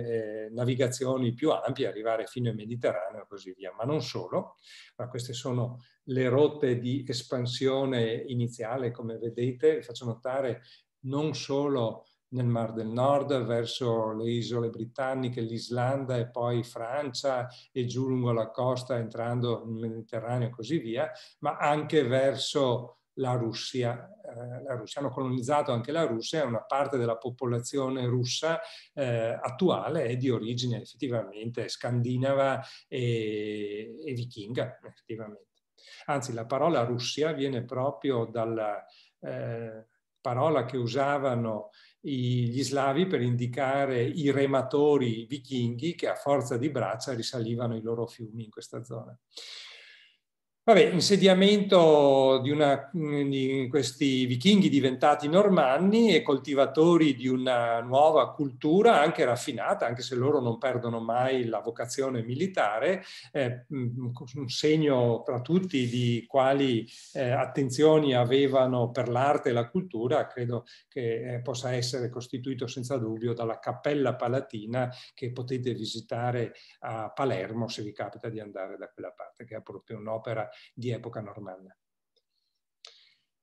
eh, navigazioni più ampie arrivare fino al Mediterraneo e così via ma non solo ma queste sono le rotte di espansione iniziale come vedete vi faccio notare non solo nel Mar del Nord verso le isole britanniche, l'Islanda e poi Francia e giù lungo la costa entrando nel Mediterraneo e così via, ma anche verso la Russia. Eh, la Russia. Hanno colonizzato anche la Russia e una parte della popolazione russa eh, attuale è di origine effettivamente scandinava e, e vichinga, effettivamente. Anzi, la parola Russia viene proprio dalla eh, parola che usavano gli slavi per indicare i rematori vichinghi che a forza di braccia risalivano i loro fiumi in questa zona. Vabbè, insediamento di, una, di, questi vichinghi diventati normanni e coltivatori di una nuova cultura, anche raffinata, anche se loro non perdono mai la vocazione militare, eh, un segno tra tutti di quali eh, attenzioni avevano per l'arte e la cultura, credo che eh, possa essere costituito senza dubbio dalla Cappella Palatina che potete visitare a Palermo se vi capita di andare da quella parte, che è proprio un'opera di epoca normanna.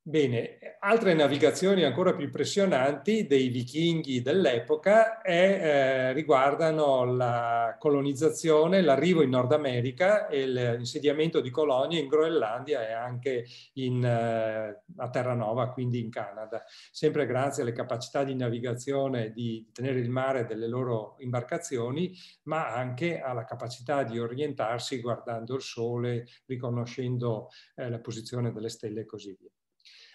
Bene, altre navigazioni ancora più impressionanti dei vichinghi dell'epoca eh, riguardano la colonizzazione, l'arrivo in Nord America e l'insediamento di colonie in Groenlandia e anche in, eh, a Terranova, quindi in Canada, sempre grazie alle capacità di navigazione, di tenere il mare delle loro imbarcazioni, ma anche alla capacità di orientarsi guardando il sole, riconoscendo eh, la posizione delle stelle e così via.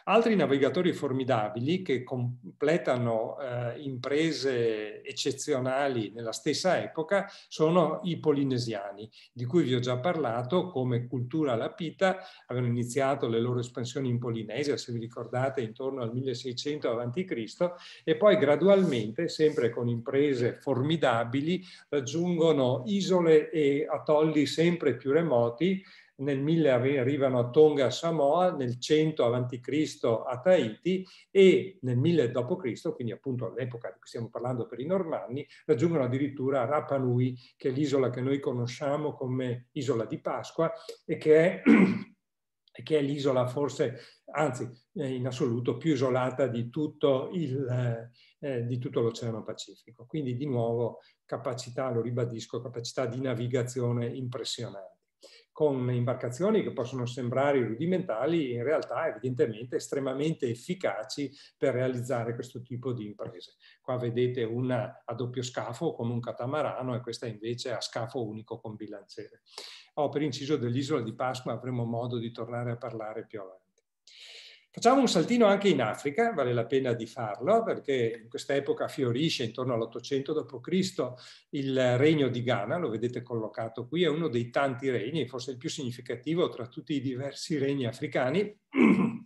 Altri navigatori formidabili che completano eh, imprese eccezionali nella stessa epoca sono i polinesiani, di cui vi ho già parlato come cultura lapita, avevano iniziato le loro espansioni in Polinesia, se vi ricordate, intorno al 1600 a.C., e poi gradualmente, sempre con imprese formidabili, raggiungono isole e atolli sempre più remoti, nel 1000 arrivano a Tonga a Samoa, nel 100 a.C. a Tahiti e nel 1000 d.C., quindi appunto all'epoca di cui stiamo parlando per i normanni, raggiungono addirittura Rapa Nui, che è l'isola che noi conosciamo come isola di Pasqua e che è, che è l'isola forse, anzi eh, in assoluto, più isolata di tutto il... Eh, eh, di tutto l'Oceano Pacifico. Quindi di nuovo capacità, lo ribadisco, capacità di navigazione impressionante con imbarcazioni che possono sembrare rudimentali, in realtà evidentemente estremamente efficaci per realizzare questo tipo di imprese. Qua vedete una a doppio scafo con un catamarano e questa invece a scafo unico con bilanciere. Oh, per inciso dell'isola di Pasqua avremo modo di tornare a parlare più avanti. Facciamo un saltino anche in Africa, vale la pena di farlo, perché in questa epoca fiorisce intorno all'800 d.C. il regno di Ghana, lo vedete collocato qui, è uno dei tanti regni, forse il più significativo tra tutti i diversi regni africani,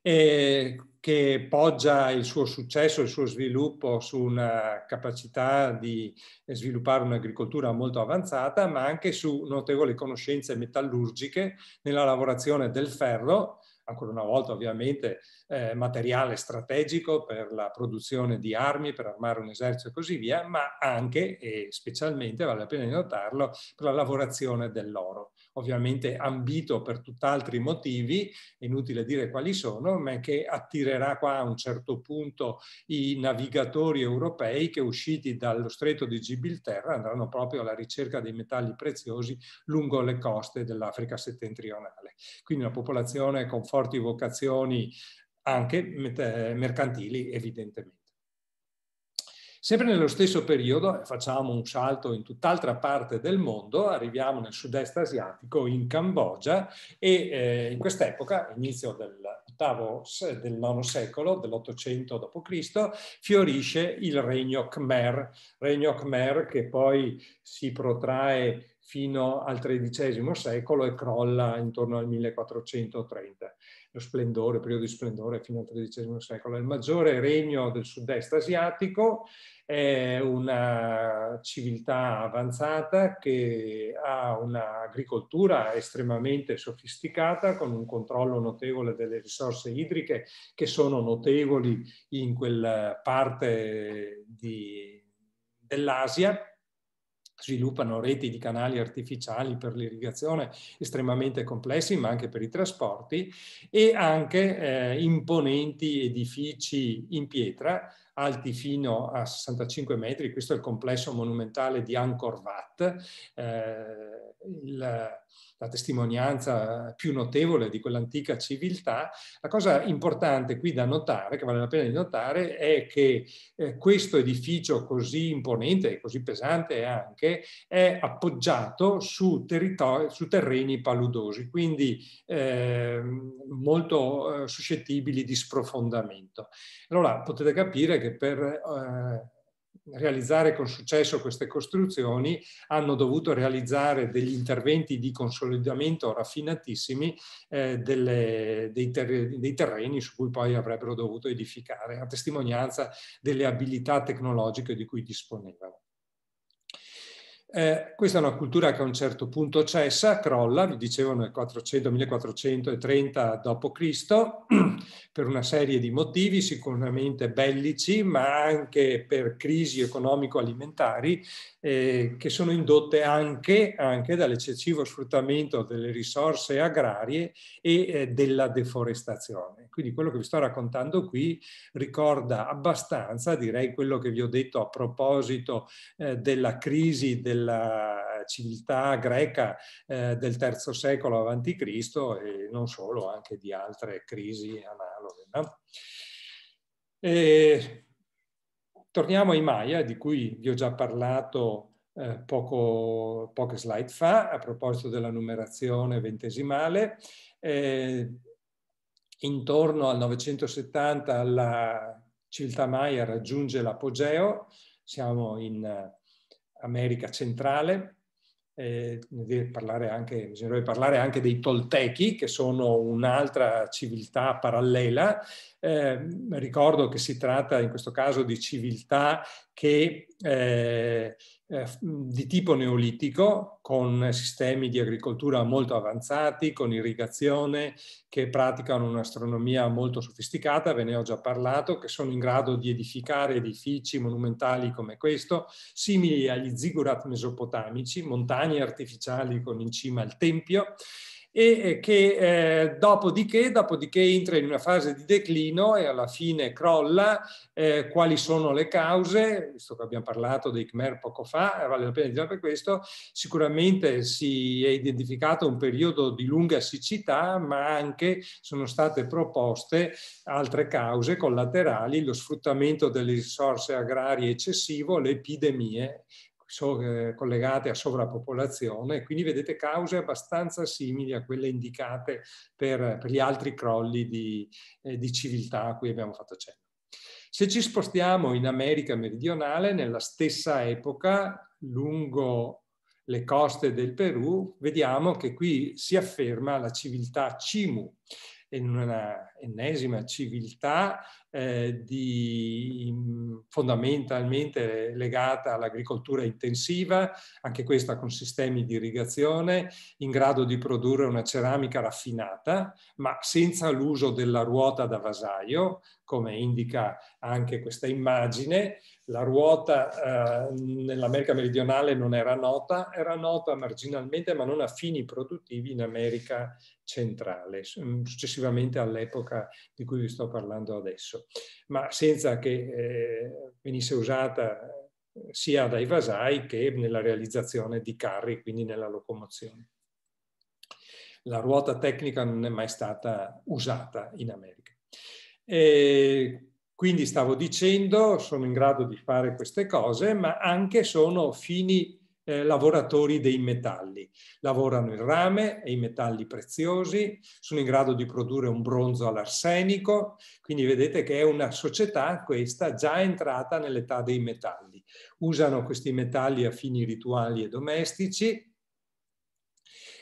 che poggia il suo successo, il suo sviluppo su una capacità di sviluppare un'agricoltura molto avanzata, ma anche su notevoli conoscenze metallurgiche nella lavorazione del ferro ancora una volta ovviamente eh, materiale strategico per la produzione di armi, per armare un esercito e così via, ma anche e specialmente, vale la pena di notarlo, per la lavorazione dell'oro ovviamente ambito per tutt'altri motivi, è inutile dire quali sono, ma che attirerà qua a un certo punto i navigatori europei che usciti dallo stretto di Gibilterra andranno proprio alla ricerca dei metalli preziosi lungo le coste dell'Africa settentrionale. Quindi una popolazione con forti vocazioni anche mercantili evidentemente. Sempre nello stesso periodo, eh, facciamo un salto in tutt'altra parte del mondo, arriviamo nel sud-est asiatico, in Cambogia, e eh, in quest'epoca, inizio del, del IX secolo, dell'Ottocento d.C., fiorisce il regno Khmer, regno Khmer che poi si protrae fino al XIII secolo e crolla intorno al 1430 lo splendore, il periodo di splendore fino al XIII secolo. il maggiore regno del sud-est asiatico, è una civiltà avanzata che ha un'agricoltura estremamente sofisticata con un controllo notevole delle risorse idriche che sono notevoli in quella parte dell'Asia sviluppano reti di canali artificiali per l'irrigazione estremamente complessi, ma anche per i trasporti, e anche eh, imponenti edifici in pietra alti fino a 65 metri, questo è il complesso monumentale di Angkor Wat, eh, il, la testimonianza più notevole di quell'antica civiltà. La cosa importante qui da notare, che vale la pena di notare, è che eh, questo edificio così imponente e così pesante anche è appoggiato su, su terreni paludosi, quindi eh, molto eh, suscettibili di sprofondamento. Allora potete capire che per eh, realizzare con successo queste costruzioni hanno dovuto realizzare degli interventi di consolidamento raffinatissimi eh, delle, dei, ter dei terreni su cui poi avrebbero dovuto edificare, a testimonianza delle abilità tecnologiche di cui disponevano. Eh, questa è una cultura che a un certo punto cessa, crolla, vi dicevo nel 400, 1430 d.C., per una serie di motivi sicuramente bellici, ma anche per crisi economico-alimentari eh, che sono indotte anche, anche dall'eccessivo sfruttamento delle risorse agrarie e eh, della deforestazione. Quindi quello che vi sto raccontando qui ricorda abbastanza, direi, quello che vi ho detto a proposito eh, della crisi del della civiltà greca eh, del III secolo a.C. e non solo, anche di altre crisi analoghe. No? E, torniamo ai Maya, di cui vi ho già parlato eh, poco, poche slide fa, a proposito della numerazione ventesimale. Eh, intorno al 970 la civiltà Maya raggiunge l'apogeo, siamo in America centrale, eh, parlare anche, bisognerebbe parlare anche dei Toltechi, che sono un'altra civiltà parallela. Eh, ricordo che si tratta in questo caso di civiltà che eh, eh di tipo neolitico, con sistemi di agricoltura molto avanzati, con irrigazione, che praticano un'astronomia molto sofisticata, ve ne ho già parlato, che sono in grado di edificare edifici monumentali come questo, simili agli ziggurat mesopotamici, montagne artificiali con in cima il tempio, e che eh, dopodiché, dopodiché, entra in una fase di declino e alla fine crolla. Eh, quali sono le cause? Visto che abbiamo parlato dei Khmer poco fa, eh, vale la pena dire per questo, sicuramente si è identificato un periodo di lunga siccità, ma anche sono state proposte altre cause collaterali, lo sfruttamento delle risorse agrarie eccessivo, le epidemie collegate a sovrappopolazione, quindi vedete cause abbastanza simili a quelle indicate per, per gli altri crolli di, eh, di civiltà a cui abbiamo fatto cenno. Se ci spostiamo in America meridionale, nella stessa epoca, lungo le coste del Perù, vediamo che qui si afferma la civiltà Cimu, in una ennesima civiltà eh, di, mm, fondamentalmente legata all'agricoltura intensiva, anche questa con sistemi di irrigazione, in grado di produrre una ceramica raffinata, ma senza l'uso della ruota da vasaio, come indica anche questa immagine, la ruota eh, nell'America meridionale non era nota, era nota marginalmente ma non a fini produttivi in America centrale, mm, successivamente all'epoca di cui vi sto parlando adesso, ma senza che eh, venisse usata eh, sia dai vasai che nella realizzazione di carri, quindi nella locomozione. La ruota tecnica non è mai stata usata in America. E quindi stavo dicendo, sono in grado di fare queste cose, ma anche sono fini eh, lavoratori dei metalli. Lavorano il rame e i metalli preziosi, sono in grado di produrre un bronzo all'arsenico, quindi vedete che è una società questa già entrata nell'età dei metalli. Usano questi metalli a fini rituali e domestici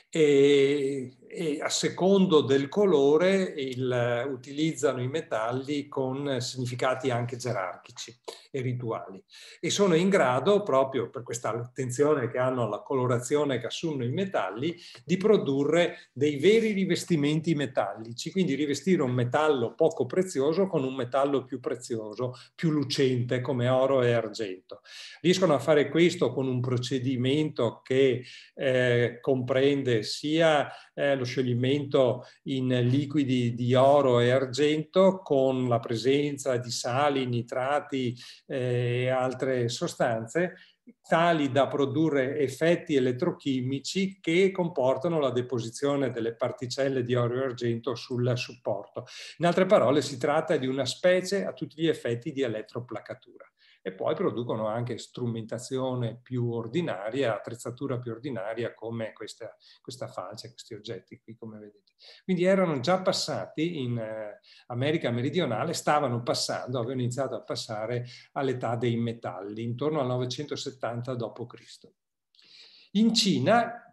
e e a secondo del colore il, utilizzano i metalli con significati anche gerarchici e rituali e sono in grado, proprio per questa attenzione che hanno alla colorazione che assumono i metalli, di produrre dei veri rivestimenti metallici, quindi rivestire un metallo poco prezioso con un metallo più prezioso, più lucente come oro e argento. Riescono a fare questo con un procedimento che eh, comprende sia eh, lo scioglimento in liquidi di oro e argento con la presenza di sali, nitrati eh, e altre sostanze tali da produrre effetti elettrochimici che comportano la deposizione delle particelle di oro e argento sul supporto. In altre parole si tratta di una specie a tutti gli effetti di elettroplacatura e poi producono anche strumentazione più ordinaria, attrezzatura più ordinaria come questa, questa falce, questi oggetti qui come vedete. Quindi erano già passati in eh, America meridionale, stavano passando, avevano iniziato a passare all'età dei metalli, intorno al 970 d.C. In Cina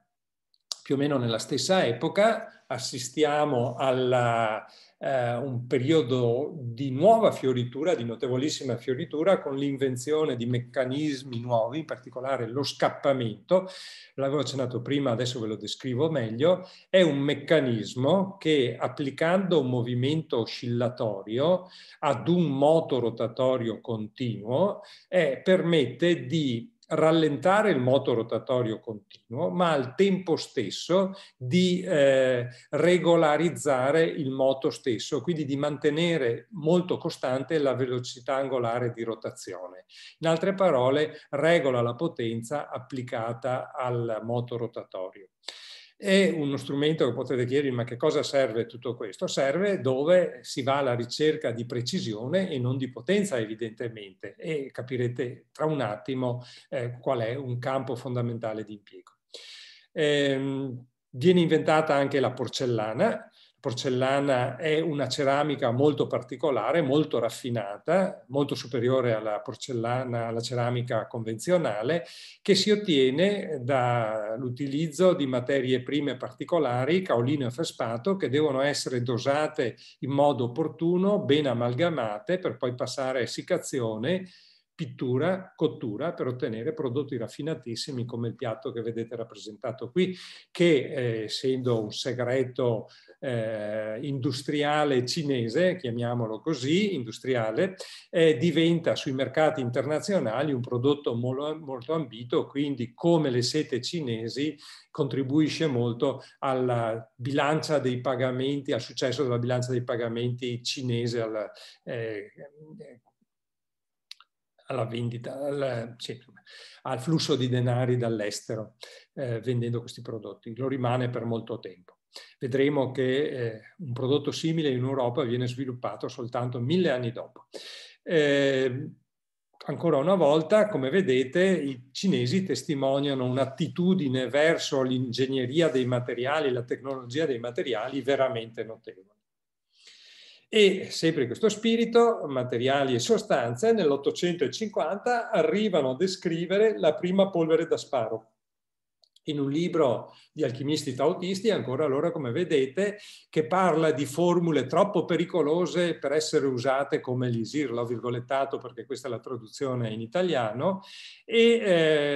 più o meno nella stessa epoca, assistiamo a eh, un periodo di nuova fioritura, di notevolissima fioritura, con l'invenzione di meccanismi nuovi, in particolare lo scappamento. L'avevo accennato prima, adesso ve lo descrivo meglio. È un meccanismo che applicando un movimento oscillatorio ad un moto rotatorio continuo eh, permette di rallentare il moto rotatorio continuo, ma al tempo stesso di eh, regolarizzare il moto stesso, quindi di mantenere molto costante la velocità angolare di rotazione. In altre parole, regola la potenza applicata al moto rotatorio. È uno strumento che potete chiedere, ma che cosa serve tutto questo? Serve dove si va alla ricerca di precisione e non di potenza evidentemente e capirete tra un attimo eh, qual è un campo fondamentale di impiego. Ehm, viene inventata anche la porcellana porcellana è una ceramica molto particolare, molto raffinata, molto superiore alla porcellana, alla ceramica convenzionale, che si ottiene dall'utilizzo di materie prime particolari, caolino e feldspato, che devono essere dosate in modo opportuno, ben amalgamate, per poi passare a essiccazione pittura, cottura per ottenere prodotti raffinatissimi come il piatto che vedete rappresentato qui, che eh, essendo un segreto eh, industriale cinese, chiamiamolo così, industriale, eh, diventa sui mercati internazionali un prodotto molo, molto ambito, quindi come le sete cinesi contribuisce molto alla bilancia dei pagamenti, al successo della bilancia dei pagamenti cinese al, eh, alla vendita, al, sì, al flusso di denari dall'estero eh, vendendo questi prodotti. Lo rimane per molto tempo. Vedremo che eh, un prodotto simile in Europa viene sviluppato soltanto mille anni dopo. Eh, ancora una volta, come vedete, i cinesi testimoniano un'attitudine verso l'ingegneria dei materiali, la tecnologia dei materiali veramente notevole. E sempre in questo spirito, materiali e sostanze, nell'850 arrivano a descrivere la prima polvere da sparo, in un libro di alchimisti tautisti, ancora allora come vedete, che parla di formule troppo pericolose per essere usate come l'isir, l'ho virgolettato perché questa è la traduzione in italiano, e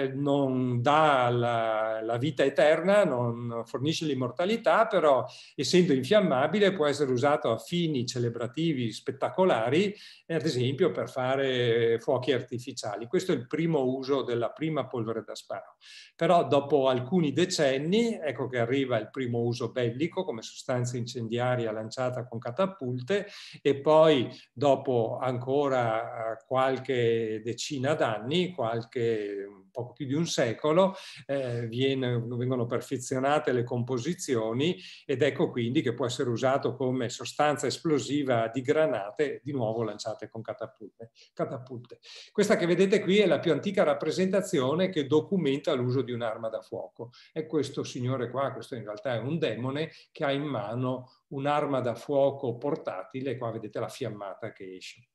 eh, non dà la, la vita eterna, non fornisce l'immortalità, però essendo infiammabile può essere usato a fini celebrativi spettacolari, ad esempio per fare fuochi artificiali. Questo è il primo uso della prima polvere da sparo. Però dopo alcuni alcuni decenni, ecco che arriva il primo uso bellico come sostanza incendiaria lanciata con catapulte e poi dopo ancora eh, qualche decina d'anni, qualche poco più di un secolo, eh, viene, vengono perfezionate le composizioni ed ecco quindi che può essere usato come sostanza esplosiva di granate, di nuovo lanciate con catapulte. catapulte. Questa che vedete qui è la più antica rappresentazione che documenta l'uso di un'arma da fuoco. È questo signore qua, questo in realtà è un demone, che ha in mano un'arma da fuoco portatile, qua vedete la fiammata che esce.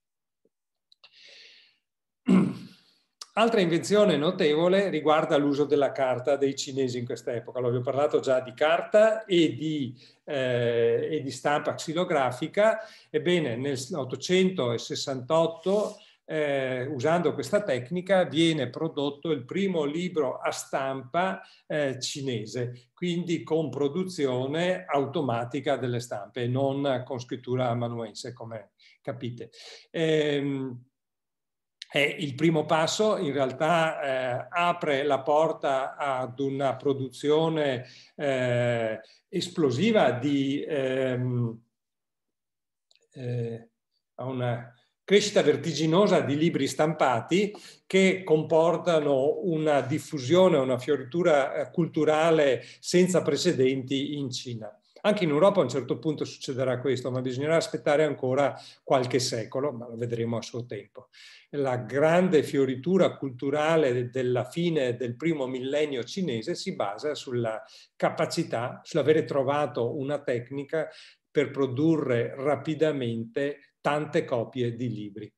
Altra invenzione notevole riguarda l'uso della carta dei cinesi in quest'epoca. Allora, vi parlato già di carta e di, eh, e di stampa xilografica. Ebbene, nel 868, eh, usando questa tecnica, viene prodotto il primo libro a stampa eh, cinese, quindi con produzione automatica delle stampe, non con scrittura amanuense, come capite. Ehm, eh, il primo passo in realtà eh, apre la porta ad una produzione eh, esplosiva di ehm, eh, a una crescita vertiginosa di libri stampati che comportano una diffusione, una fioritura eh, culturale senza precedenti in Cina. Anche in Europa a un certo punto succederà questo, ma bisognerà aspettare ancora qualche secolo, ma lo vedremo a suo tempo. La grande fioritura culturale della fine del primo millennio cinese si basa sulla capacità, sull'avere trovato una tecnica per produrre rapidamente tante copie di libri.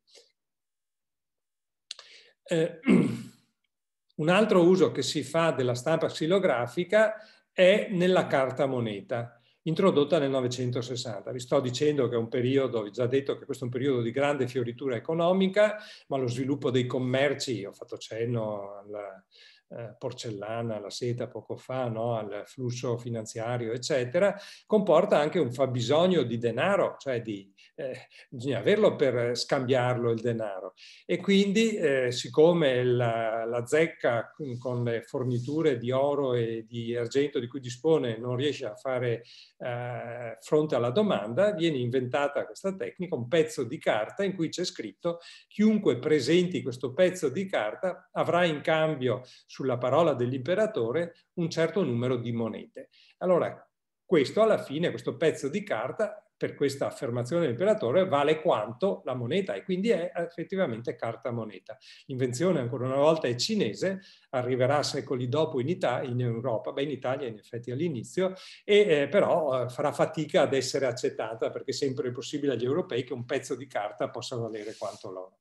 Eh, un altro uso che si fa della stampa xilografica è nella carta moneta introdotta nel 960. Vi sto dicendo che è un periodo, vi ho già detto che questo è un periodo di grande fioritura economica, ma lo sviluppo dei commerci, ho fatto cenno alla, eh, porcellana, la seta poco fa, no? al flusso finanziario, eccetera, comporta anche un fabbisogno di denaro, cioè di, eh, bisogna averlo per scambiarlo il denaro. E quindi, eh, siccome la, la zecca mm, con le forniture di oro e di argento di cui dispone non riesce a fare eh, fronte alla domanda, viene inventata questa tecnica, un pezzo di carta in cui c'è scritto chiunque presenti questo pezzo di carta avrà in cambio su sulla parola dell'imperatore un certo numero di monete. Allora, questo alla fine, questo pezzo di carta, per questa affermazione dell'imperatore, vale quanto la moneta e quindi è effettivamente carta moneta. L'invenzione, ancora una volta, è cinese, arriverà secoli dopo in, Ita- in Europa, beh in Italia in effetti all'inizio, e eh, però eh, farà fatica ad essere accettata perché è sempre possibile agli europei che un pezzo di carta possa valere quanto l'oro.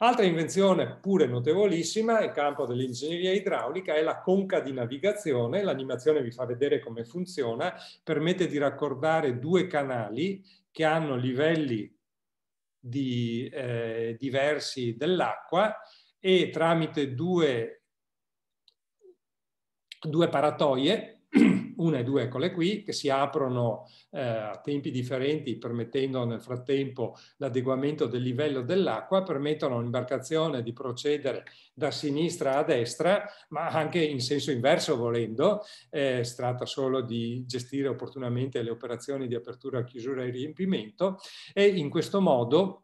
Altra invenzione pure notevolissima nel campo dell'ingegneria idraulica è la conca di navigazione, l'animazione vi fa vedere come funziona, permette di raccordare due canali che hanno livelli di, eh, diversi dell'acqua e tramite due, due paratoie una e due eccole qui, che si aprono eh, a tempi differenti permettendo nel frattempo l'adeguamento del livello dell'acqua, permettono all'imbarcazione di procedere da sinistra a destra, ma anche in senso inverso volendo. Eh, si tratta solo di gestire opportunamente le operazioni di apertura, chiusura e riempimento e in questo modo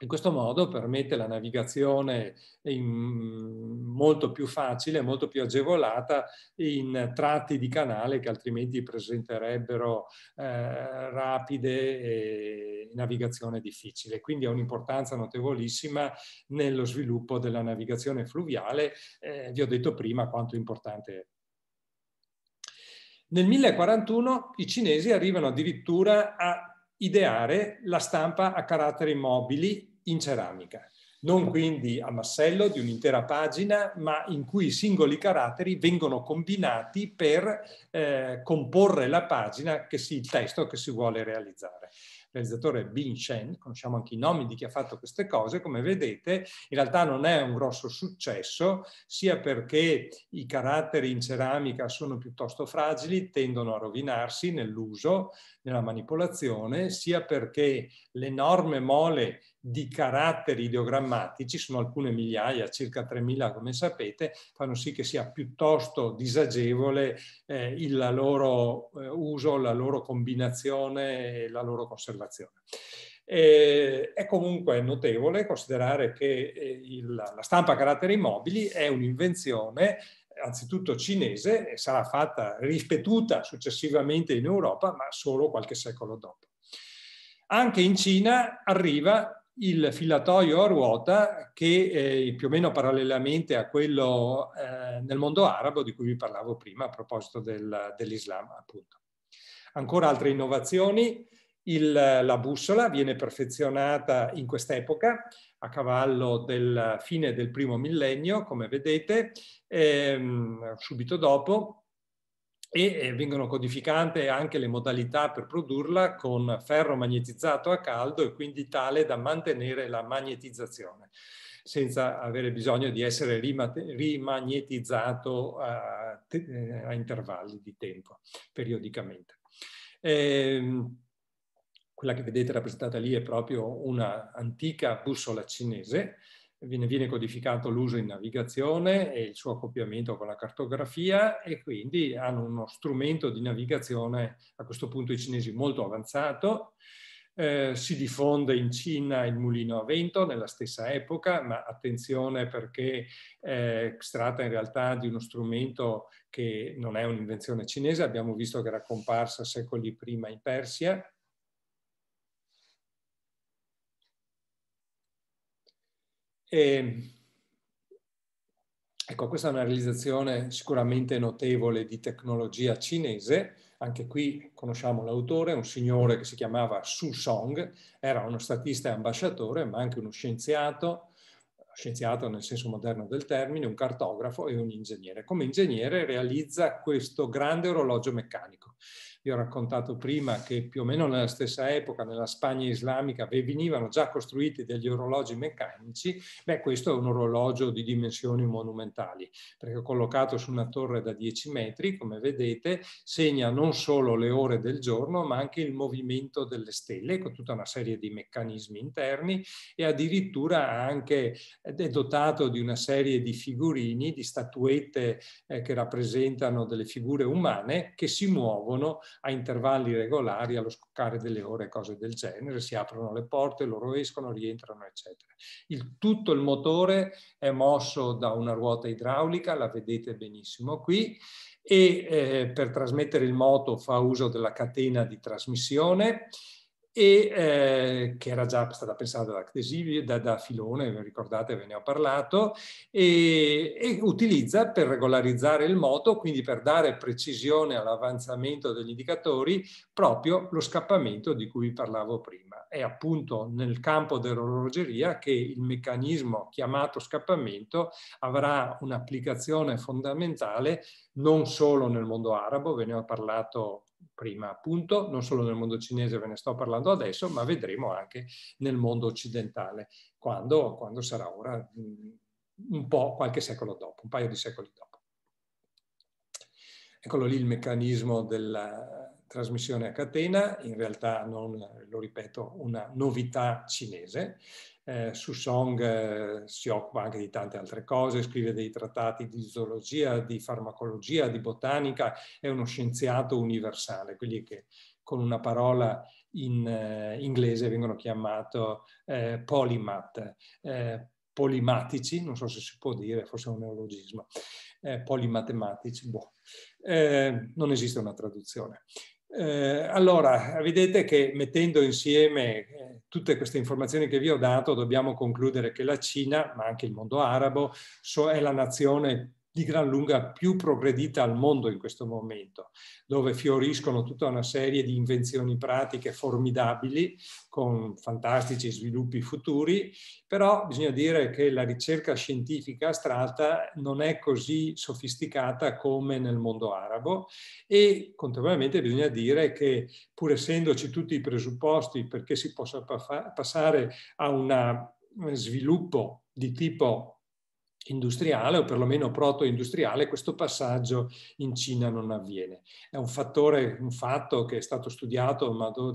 in questo modo permette la navigazione molto più facile, molto più agevolata in tratti di canale che altrimenti presenterebbero eh, rapide e navigazione difficile. Quindi ha un'importanza notevolissima nello sviluppo della navigazione fluviale. Eh, vi ho detto prima quanto importante è. Nel 1041 i cinesi arrivano addirittura a ideare la stampa a caratteri mobili in ceramica, non quindi a massello di un'intera pagina, ma in cui i singoli caratteri vengono combinati per eh, comporre la pagina, che si, il testo che si vuole realizzare realizzatore Bin Shen, conosciamo anche i nomi di chi ha fatto queste cose, come vedete in realtà non è un grosso successo, sia perché i caratteri in ceramica sono piuttosto fragili, tendono a rovinarsi nell'uso, nella manipolazione, sia perché l'enorme mole di caratteri ideogrammatici, sono alcune migliaia, circa 3.000 come sapete, fanno sì che sia piuttosto disagevole eh, il loro eh, uso, la loro combinazione e la loro conservazione. Eh, è comunque notevole considerare che eh, il, la stampa a caratteri mobili è un'invenzione anzitutto cinese e sarà fatta, ripetuta successivamente in Europa, ma solo qualche secolo dopo. Anche in Cina arriva il filatoio a ruota che eh, più o meno parallelamente a quello eh, nel mondo arabo di cui vi parlavo prima a proposito del, dell'Islam appunto. Ancora altre innovazioni, il, la bussola viene perfezionata in quest'epoca, a cavallo della fine del primo millennio, come vedete, ehm, subito dopo, e eh, vengono codificate anche le modalità per produrla con ferro magnetizzato a caldo e quindi tale da mantenere la magnetizzazione senza avere bisogno di essere rimagnetizzato a, eh, a intervalli di tempo periodicamente. E, ehm, quella che vedete rappresentata lì è proprio una antica bussola cinese ne viene codificato l'uso in navigazione e il suo accoppiamento con la cartografia e quindi hanno uno strumento di navigazione a questo punto i cinesi molto avanzato. Eh, si diffonde in Cina il mulino a vento nella stessa epoca, ma attenzione perché eh, si tratta in realtà di uno strumento che non è un'invenzione cinese, abbiamo visto che era comparsa secoli prima in Persia, E, ehm, ecco, questa è una realizzazione sicuramente notevole di tecnologia cinese. Anche qui conosciamo l'autore, un signore che si chiamava Su Song, era uno statista e ambasciatore, ma anche uno scienziato, scienziato nel senso moderno del termine, un cartografo e un ingegnere. Come ingegnere realizza questo grande orologio meccanico. Io ho raccontato prima che più o meno nella stessa epoca, nella Spagna islamica, venivano già costruiti degli orologi meccanici. Beh, questo è un orologio di dimensioni monumentali, perché collocato su una torre da 10 metri, come vedete, segna non solo le ore del giorno, ma anche il movimento delle stelle, con tutta una serie di meccanismi interni e addirittura anche è dotato di una serie di figurini, di statuette eh, che rappresentano delle figure umane che si muovono a intervalli regolari allo scoccare delle ore cose del genere, si aprono le porte, loro escono, rientrano, eccetera. Il, tutto il motore è mosso da una ruota idraulica, la vedete benissimo qui, e eh, per trasmettere il moto fa uso della catena di trasmissione e eh, che era già stata pensata da Ctesivi, da, da Filone, ricordate ve ne ho parlato, e, e, utilizza per regolarizzare il moto, quindi per dare precisione all'avanzamento degli indicatori, proprio lo scappamento di cui vi parlavo prima. È appunto nel campo dell'orologeria che il meccanismo chiamato scappamento avrà un'applicazione fondamentale non solo nel mondo arabo, ve ne ho parlato prima appunto, non solo nel mondo cinese ve ne sto parlando adesso, ma vedremo anche nel mondo occidentale, quando, quando sarà ora, mm, un po' qualche secolo dopo, un paio di secoli dopo. Eccolo lì il meccanismo della trasmissione a catena, in realtà non, lo ripeto, una novità cinese, eh, Song eh, si occupa anche di tante altre cose, scrive dei trattati di zoologia, di farmacologia, di botanica, è uno scienziato universale, quelli che con una parola in eh, inglese vengono chiamati eh, polymath, eh, polimatici, non so se si può dire, forse è un neologismo, eh, polimatematici, boh. Eh, non esiste una traduzione. Eh, allora, vedete che mettendo insieme eh, tutte queste informazioni che vi ho dato, dobbiamo concludere che la Cina, ma anche il mondo arabo, so, è la nazione di gran lunga più progredita al mondo in questo momento, dove fioriscono tutta una serie di invenzioni pratiche formidabili con fantastici sviluppi futuri, però bisogna dire che la ricerca scientifica astratta non è così sofisticata come nel mondo arabo e contemporaneamente bisogna dire che pur essendoci tutti i presupposti perché si possa passare a un eh, sviluppo di tipo industriale o perlomeno proto-industriale, questo passaggio in Cina non avviene. È un fattore, un fatto che è stato studiato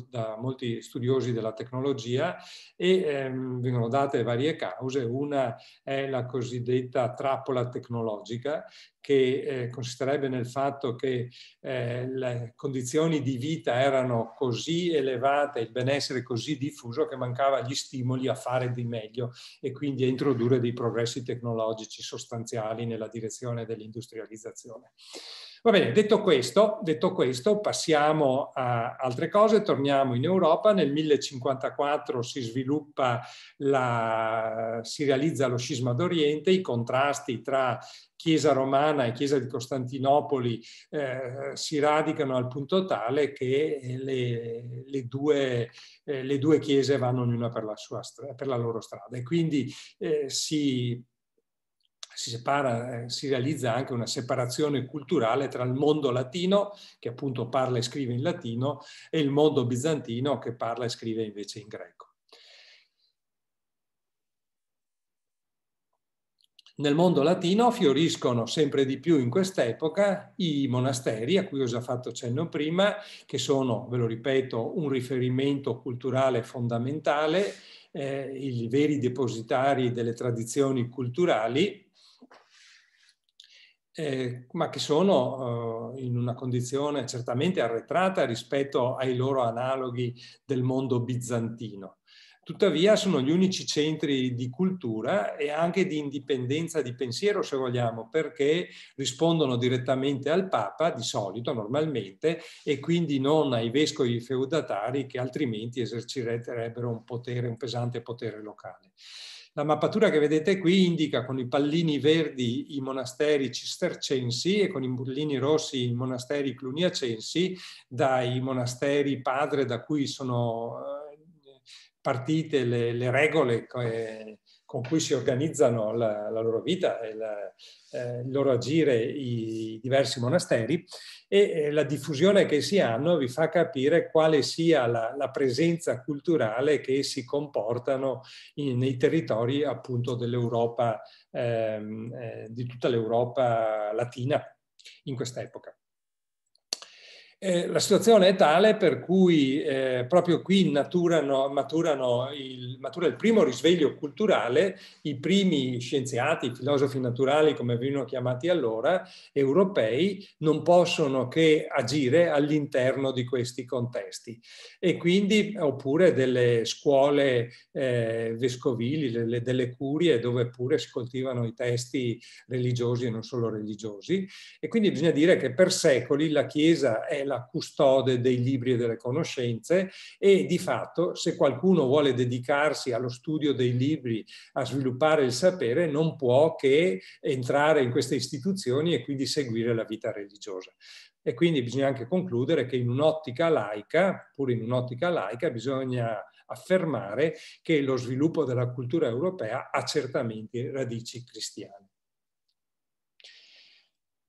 da molti studiosi della tecnologia e ehm, vengono date varie cause. Una è la cosiddetta trappola tecnologica, che eh, consisterebbe nel fatto che eh, le condizioni di vita erano così elevate, il benessere così diffuso che mancava gli stimoli a fare di meglio e quindi a introdurre dei progressi tecnologici sostanziali nella direzione dell'industrializzazione. Va bene, detto questo, detto questo passiamo a altre cose, torniamo in Europa. Nel 1054 si sviluppa, la, si realizza lo scisma d'Oriente, i contrasti tra Chiesa romana e Chiesa di Costantinopoli eh, si radicano al punto tale che eh, le, le, due, eh, le due, chiese vanno ognuna per la, sua, per la loro strada e quindi eh, si si, separa, eh, si realizza anche una separazione culturale tra il mondo latino, che appunto parla e scrive in latino, e il mondo bizantino, che parla e scrive invece in greco. Nel mondo latino fioriscono sempre di più in quest'epoca i monasteri, a cui ho già fatto cenno prima, che sono, ve lo ripeto, un riferimento culturale fondamentale, eh, i veri depositari delle tradizioni culturali eh, ma che sono eh, in una condizione certamente arretrata rispetto ai loro analoghi del mondo bizantino. Tuttavia sono gli unici centri di cultura e anche di indipendenza di pensiero, se vogliamo, perché rispondono direttamente al Papa, di solito, normalmente, e quindi non ai vescovi feudatari che altrimenti eserciterebbero un, potere, un pesante potere locale. La mappatura che vedete qui indica con i pallini verdi i monasteri cistercensi e con i pallini rossi i monasteri cluniacensi, dai monasteri padre da cui sono eh, partite le, le regole eh, con cui si organizzano la, la loro vita e la, eh, il loro agire i diversi monasteri e la diffusione che si hanno vi fa capire quale sia la, la presenza culturale che si comportano in, nei territori appunto dell'Europa, ehm, eh, di tutta l'Europa latina in quest'epoca. Eh, la situazione è tale per cui eh, proprio qui naturano, maturano il, matura il primo risveglio culturale, i primi scienziati, filosofi naturali, come venivano chiamati allora, europei, non possono che agire all'interno di questi contesti. E quindi, oppure delle scuole eh, vescovili, delle, delle curie, dove pure si coltivano i testi religiosi e non solo religiosi. E quindi bisogna dire che per secoli la Chiesa è la la custode dei libri e delle conoscenze e di fatto se qualcuno vuole dedicarsi allo studio dei libri, a sviluppare il sapere, non può che entrare in queste istituzioni e quindi seguire la vita religiosa. E quindi bisogna anche concludere che in un'ottica laica, pur in un'ottica laica, bisogna affermare che lo sviluppo della cultura europea ha certamente radici cristiane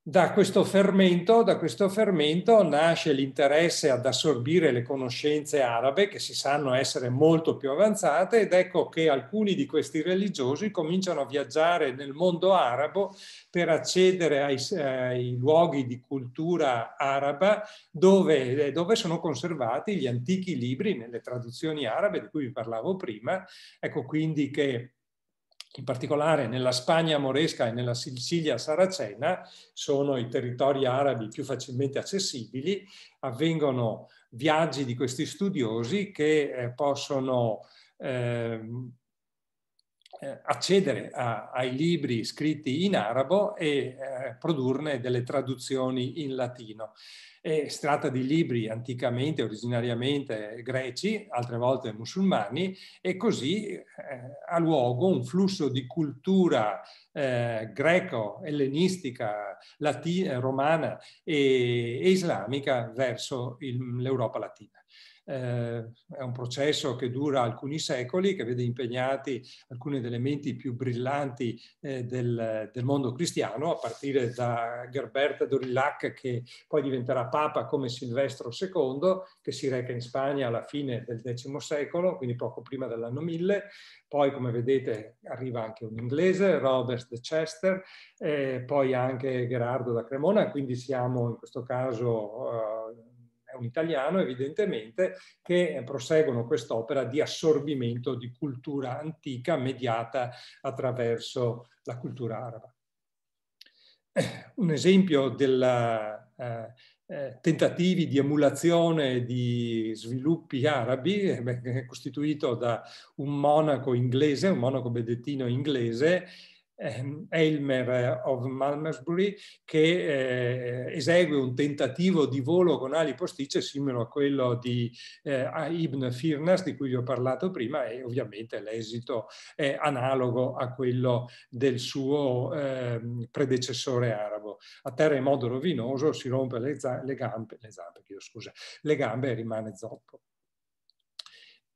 da questo fermento, da questo fermento nasce l'interesse ad assorbire le conoscenze arabe che si sanno essere molto più avanzate ed ecco che alcuni di questi religiosi cominciano a viaggiare nel mondo arabo per accedere ai, ai luoghi di cultura araba dove, eh, dove, sono conservati gli antichi libri nelle traduzioni arabe di cui vi parlavo prima. Ecco quindi che in particolare nella Spagna moresca e nella Sicilia saracena, sono i territori arabi più facilmente accessibili, avvengono viaggi di questi studiosi che eh, possono ehm, eh, accedere a, ai libri scritti in arabo e eh, produrne delle traduzioni in latino e si di libri anticamente, originariamente greci, altre volte musulmani, e così eh, ha luogo un flusso di cultura eh, greco-ellenistica, latina, romana e, e islamica verso l'Europa latina eh, è un processo che dura alcuni secoli, che vede impegnati alcuni delle menti più brillanti eh, del, del, mondo cristiano, a partire da Gerberta Dorillac, che poi diventerà papa come Silvestro II, che si reca in Spagna alla fine del X secolo, quindi poco prima dell'anno 1000. Poi, come vedete, arriva anche un inglese, Robert de Chester, eh, poi anche Gerardo da Cremona, quindi siamo in questo caso... Eh, un italiano evidentemente, che eh, proseguono quest'opera di assorbimento di cultura antica mediata attraverso la cultura araba. Eh, un esempio della... Eh, eh, tentativi di emulazione di sviluppi arabi, è costituito da un monaco inglese, un monaco bedettino inglese, Ehm, Elmer eh, of Malmesbury che eh, esegue un tentativo di volo con ali posticce simile a quello di eh, Ibn Firnas di cui vi ho parlato prima e ovviamente l'esito è analogo a quello del suo eh, predecessore arabo. A terra in modo rovinoso si rompe le, le gambe, le zampe, chiedo scusa, le gambe e rimane zoppo.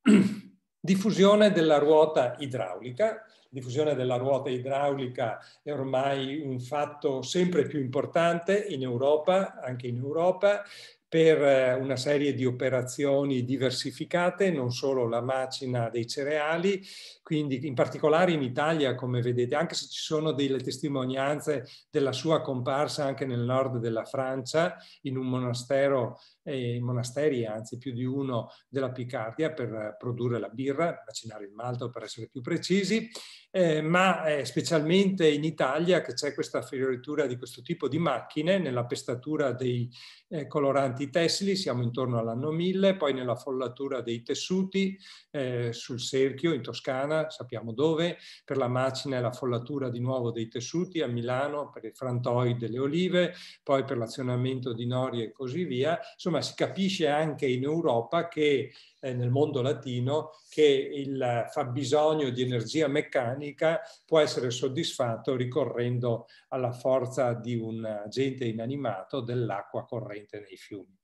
Diffusione della ruota idraulica. Diffusione della ruota idraulica è ormai un fatto sempre più importante in Europa, anche in Europa, per eh, una serie di operazioni diversificate, non solo la macina dei cereali, quindi in particolare in Italia, come vedete, anche se ci sono delle testimonianze della sua comparsa anche nel nord della Francia, in un monastero eh, i monasteri, anzi più di uno della Picardia, per produrre la birra, macinare il malto per essere più precisi, eh, ma eh, specialmente in Italia che c'è questa fioritura di questo tipo di macchine nella pestatura dei eh, coloranti tessili, siamo intorno all'anno 1000, poi nella follatura dei tessuti eh, sul Serchio in Toscana, sappiamo dove, per la macina e la follatura di nuovo dei tessuti a Milano, per il frantoi delle olive, poi per l'azionamento di nori e così via. Insomma, ma si capisce anche in Europa che eh, nel mondo latino che il fabbisogno di energia meccanica può essere soddisfatto ricorrendo alla forza di un agente inanimato dell'acqua corrente nei fiumi.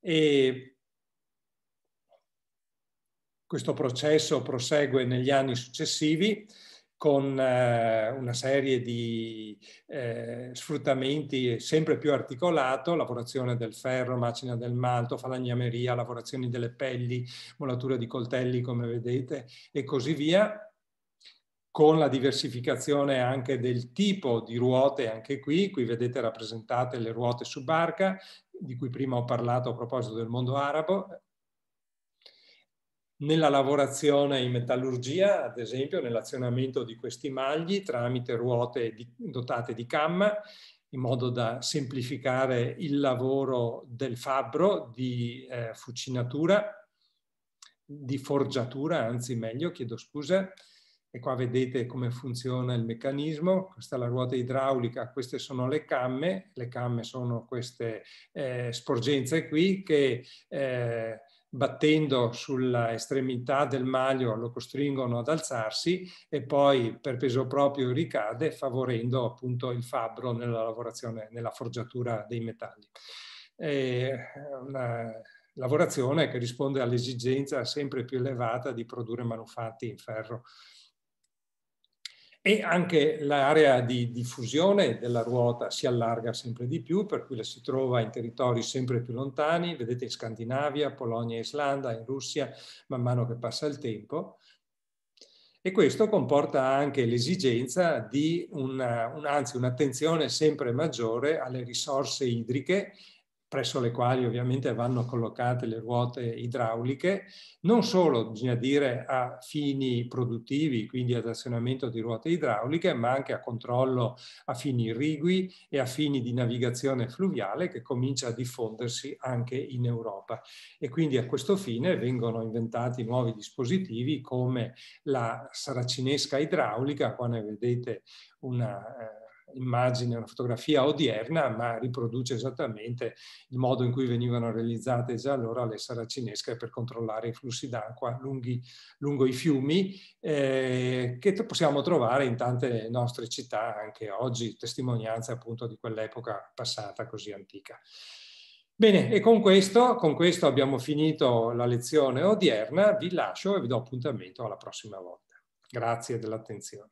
E questo processo prosegue negli anni successivi con eh, una serie di eh, sfruttamenti sempre più articolato, lavorazione del ferro, macina del manto, falegnameria, lavorazioni delle pelli, molatura di coltelli come vedete e così via, con la diversificazione anche del tipo di ruote, anche qui, qui vedete rappresentate le ruote su barca, di cui prima ho parlato a proposito del mondo arabo, nella lavorazione in metallurgia, ad esempio, nell'azionamento di questi magli tramite ruote di, dotate di camma, in modo da semplificare il lavoro del fabbro di eh, fucinatura, di forgiatura, anzi meglio, chiedo scusa. E qua vedete come funziona il meccanismo. Questa è la ruota idraulica, queste sono le camme. Le camme sono queste eh, sporgenze qui che eh, battendo sulla estremità del maglio lo costringono ad alzarsi e poi per peso proprio ricade favorendo appunto il fabbro nella lavorazione, nella forgiatura dei metalli. È eh, una lavorazione che risponde all'esigenza sempre più elevata di produrre manufatti in ferro e anche l'area di diffusione della ruota si allarga sempre di più, per cui la si trova in territori sempre più lontani, vedete in Scandinavia, Polonia, Islanda, in Russia, man mano che passa il tempo. E questo comporta anche l'esigenza di una, un, anzi un'attenzione sempre maggiore alle risorse idriche presso le quali ovviamente vanno collocate le ruote idrauliche, non solo bisogna dire a fini produttivi, quindi ad azionamento di ruote idrauliche, ma anche a controllo a fini irrigui e a fini di navigazione fluviale che comincia a diffondersi anche in Europa. E quindi a questo fine vengono inventati nuovi dispositivi come la saracinesca idraulica, qua ne vedete una eh, immagine, una fotografia odierna, ma riproduce esattamente il modo in cui venivano realizzate già allora le saracinesche per controllare i flussi d'acqua lungo i fiumi, eh, che possiamo trovare in tante nostre città anche oggi, testimonianze appunto di quell'epoca passata così antica. Bene, e con questo, con questo abbiamo finito la lezione odierna, vi lascio e vi do appuntamento alla prossima volta. Grazie dell'attenzione.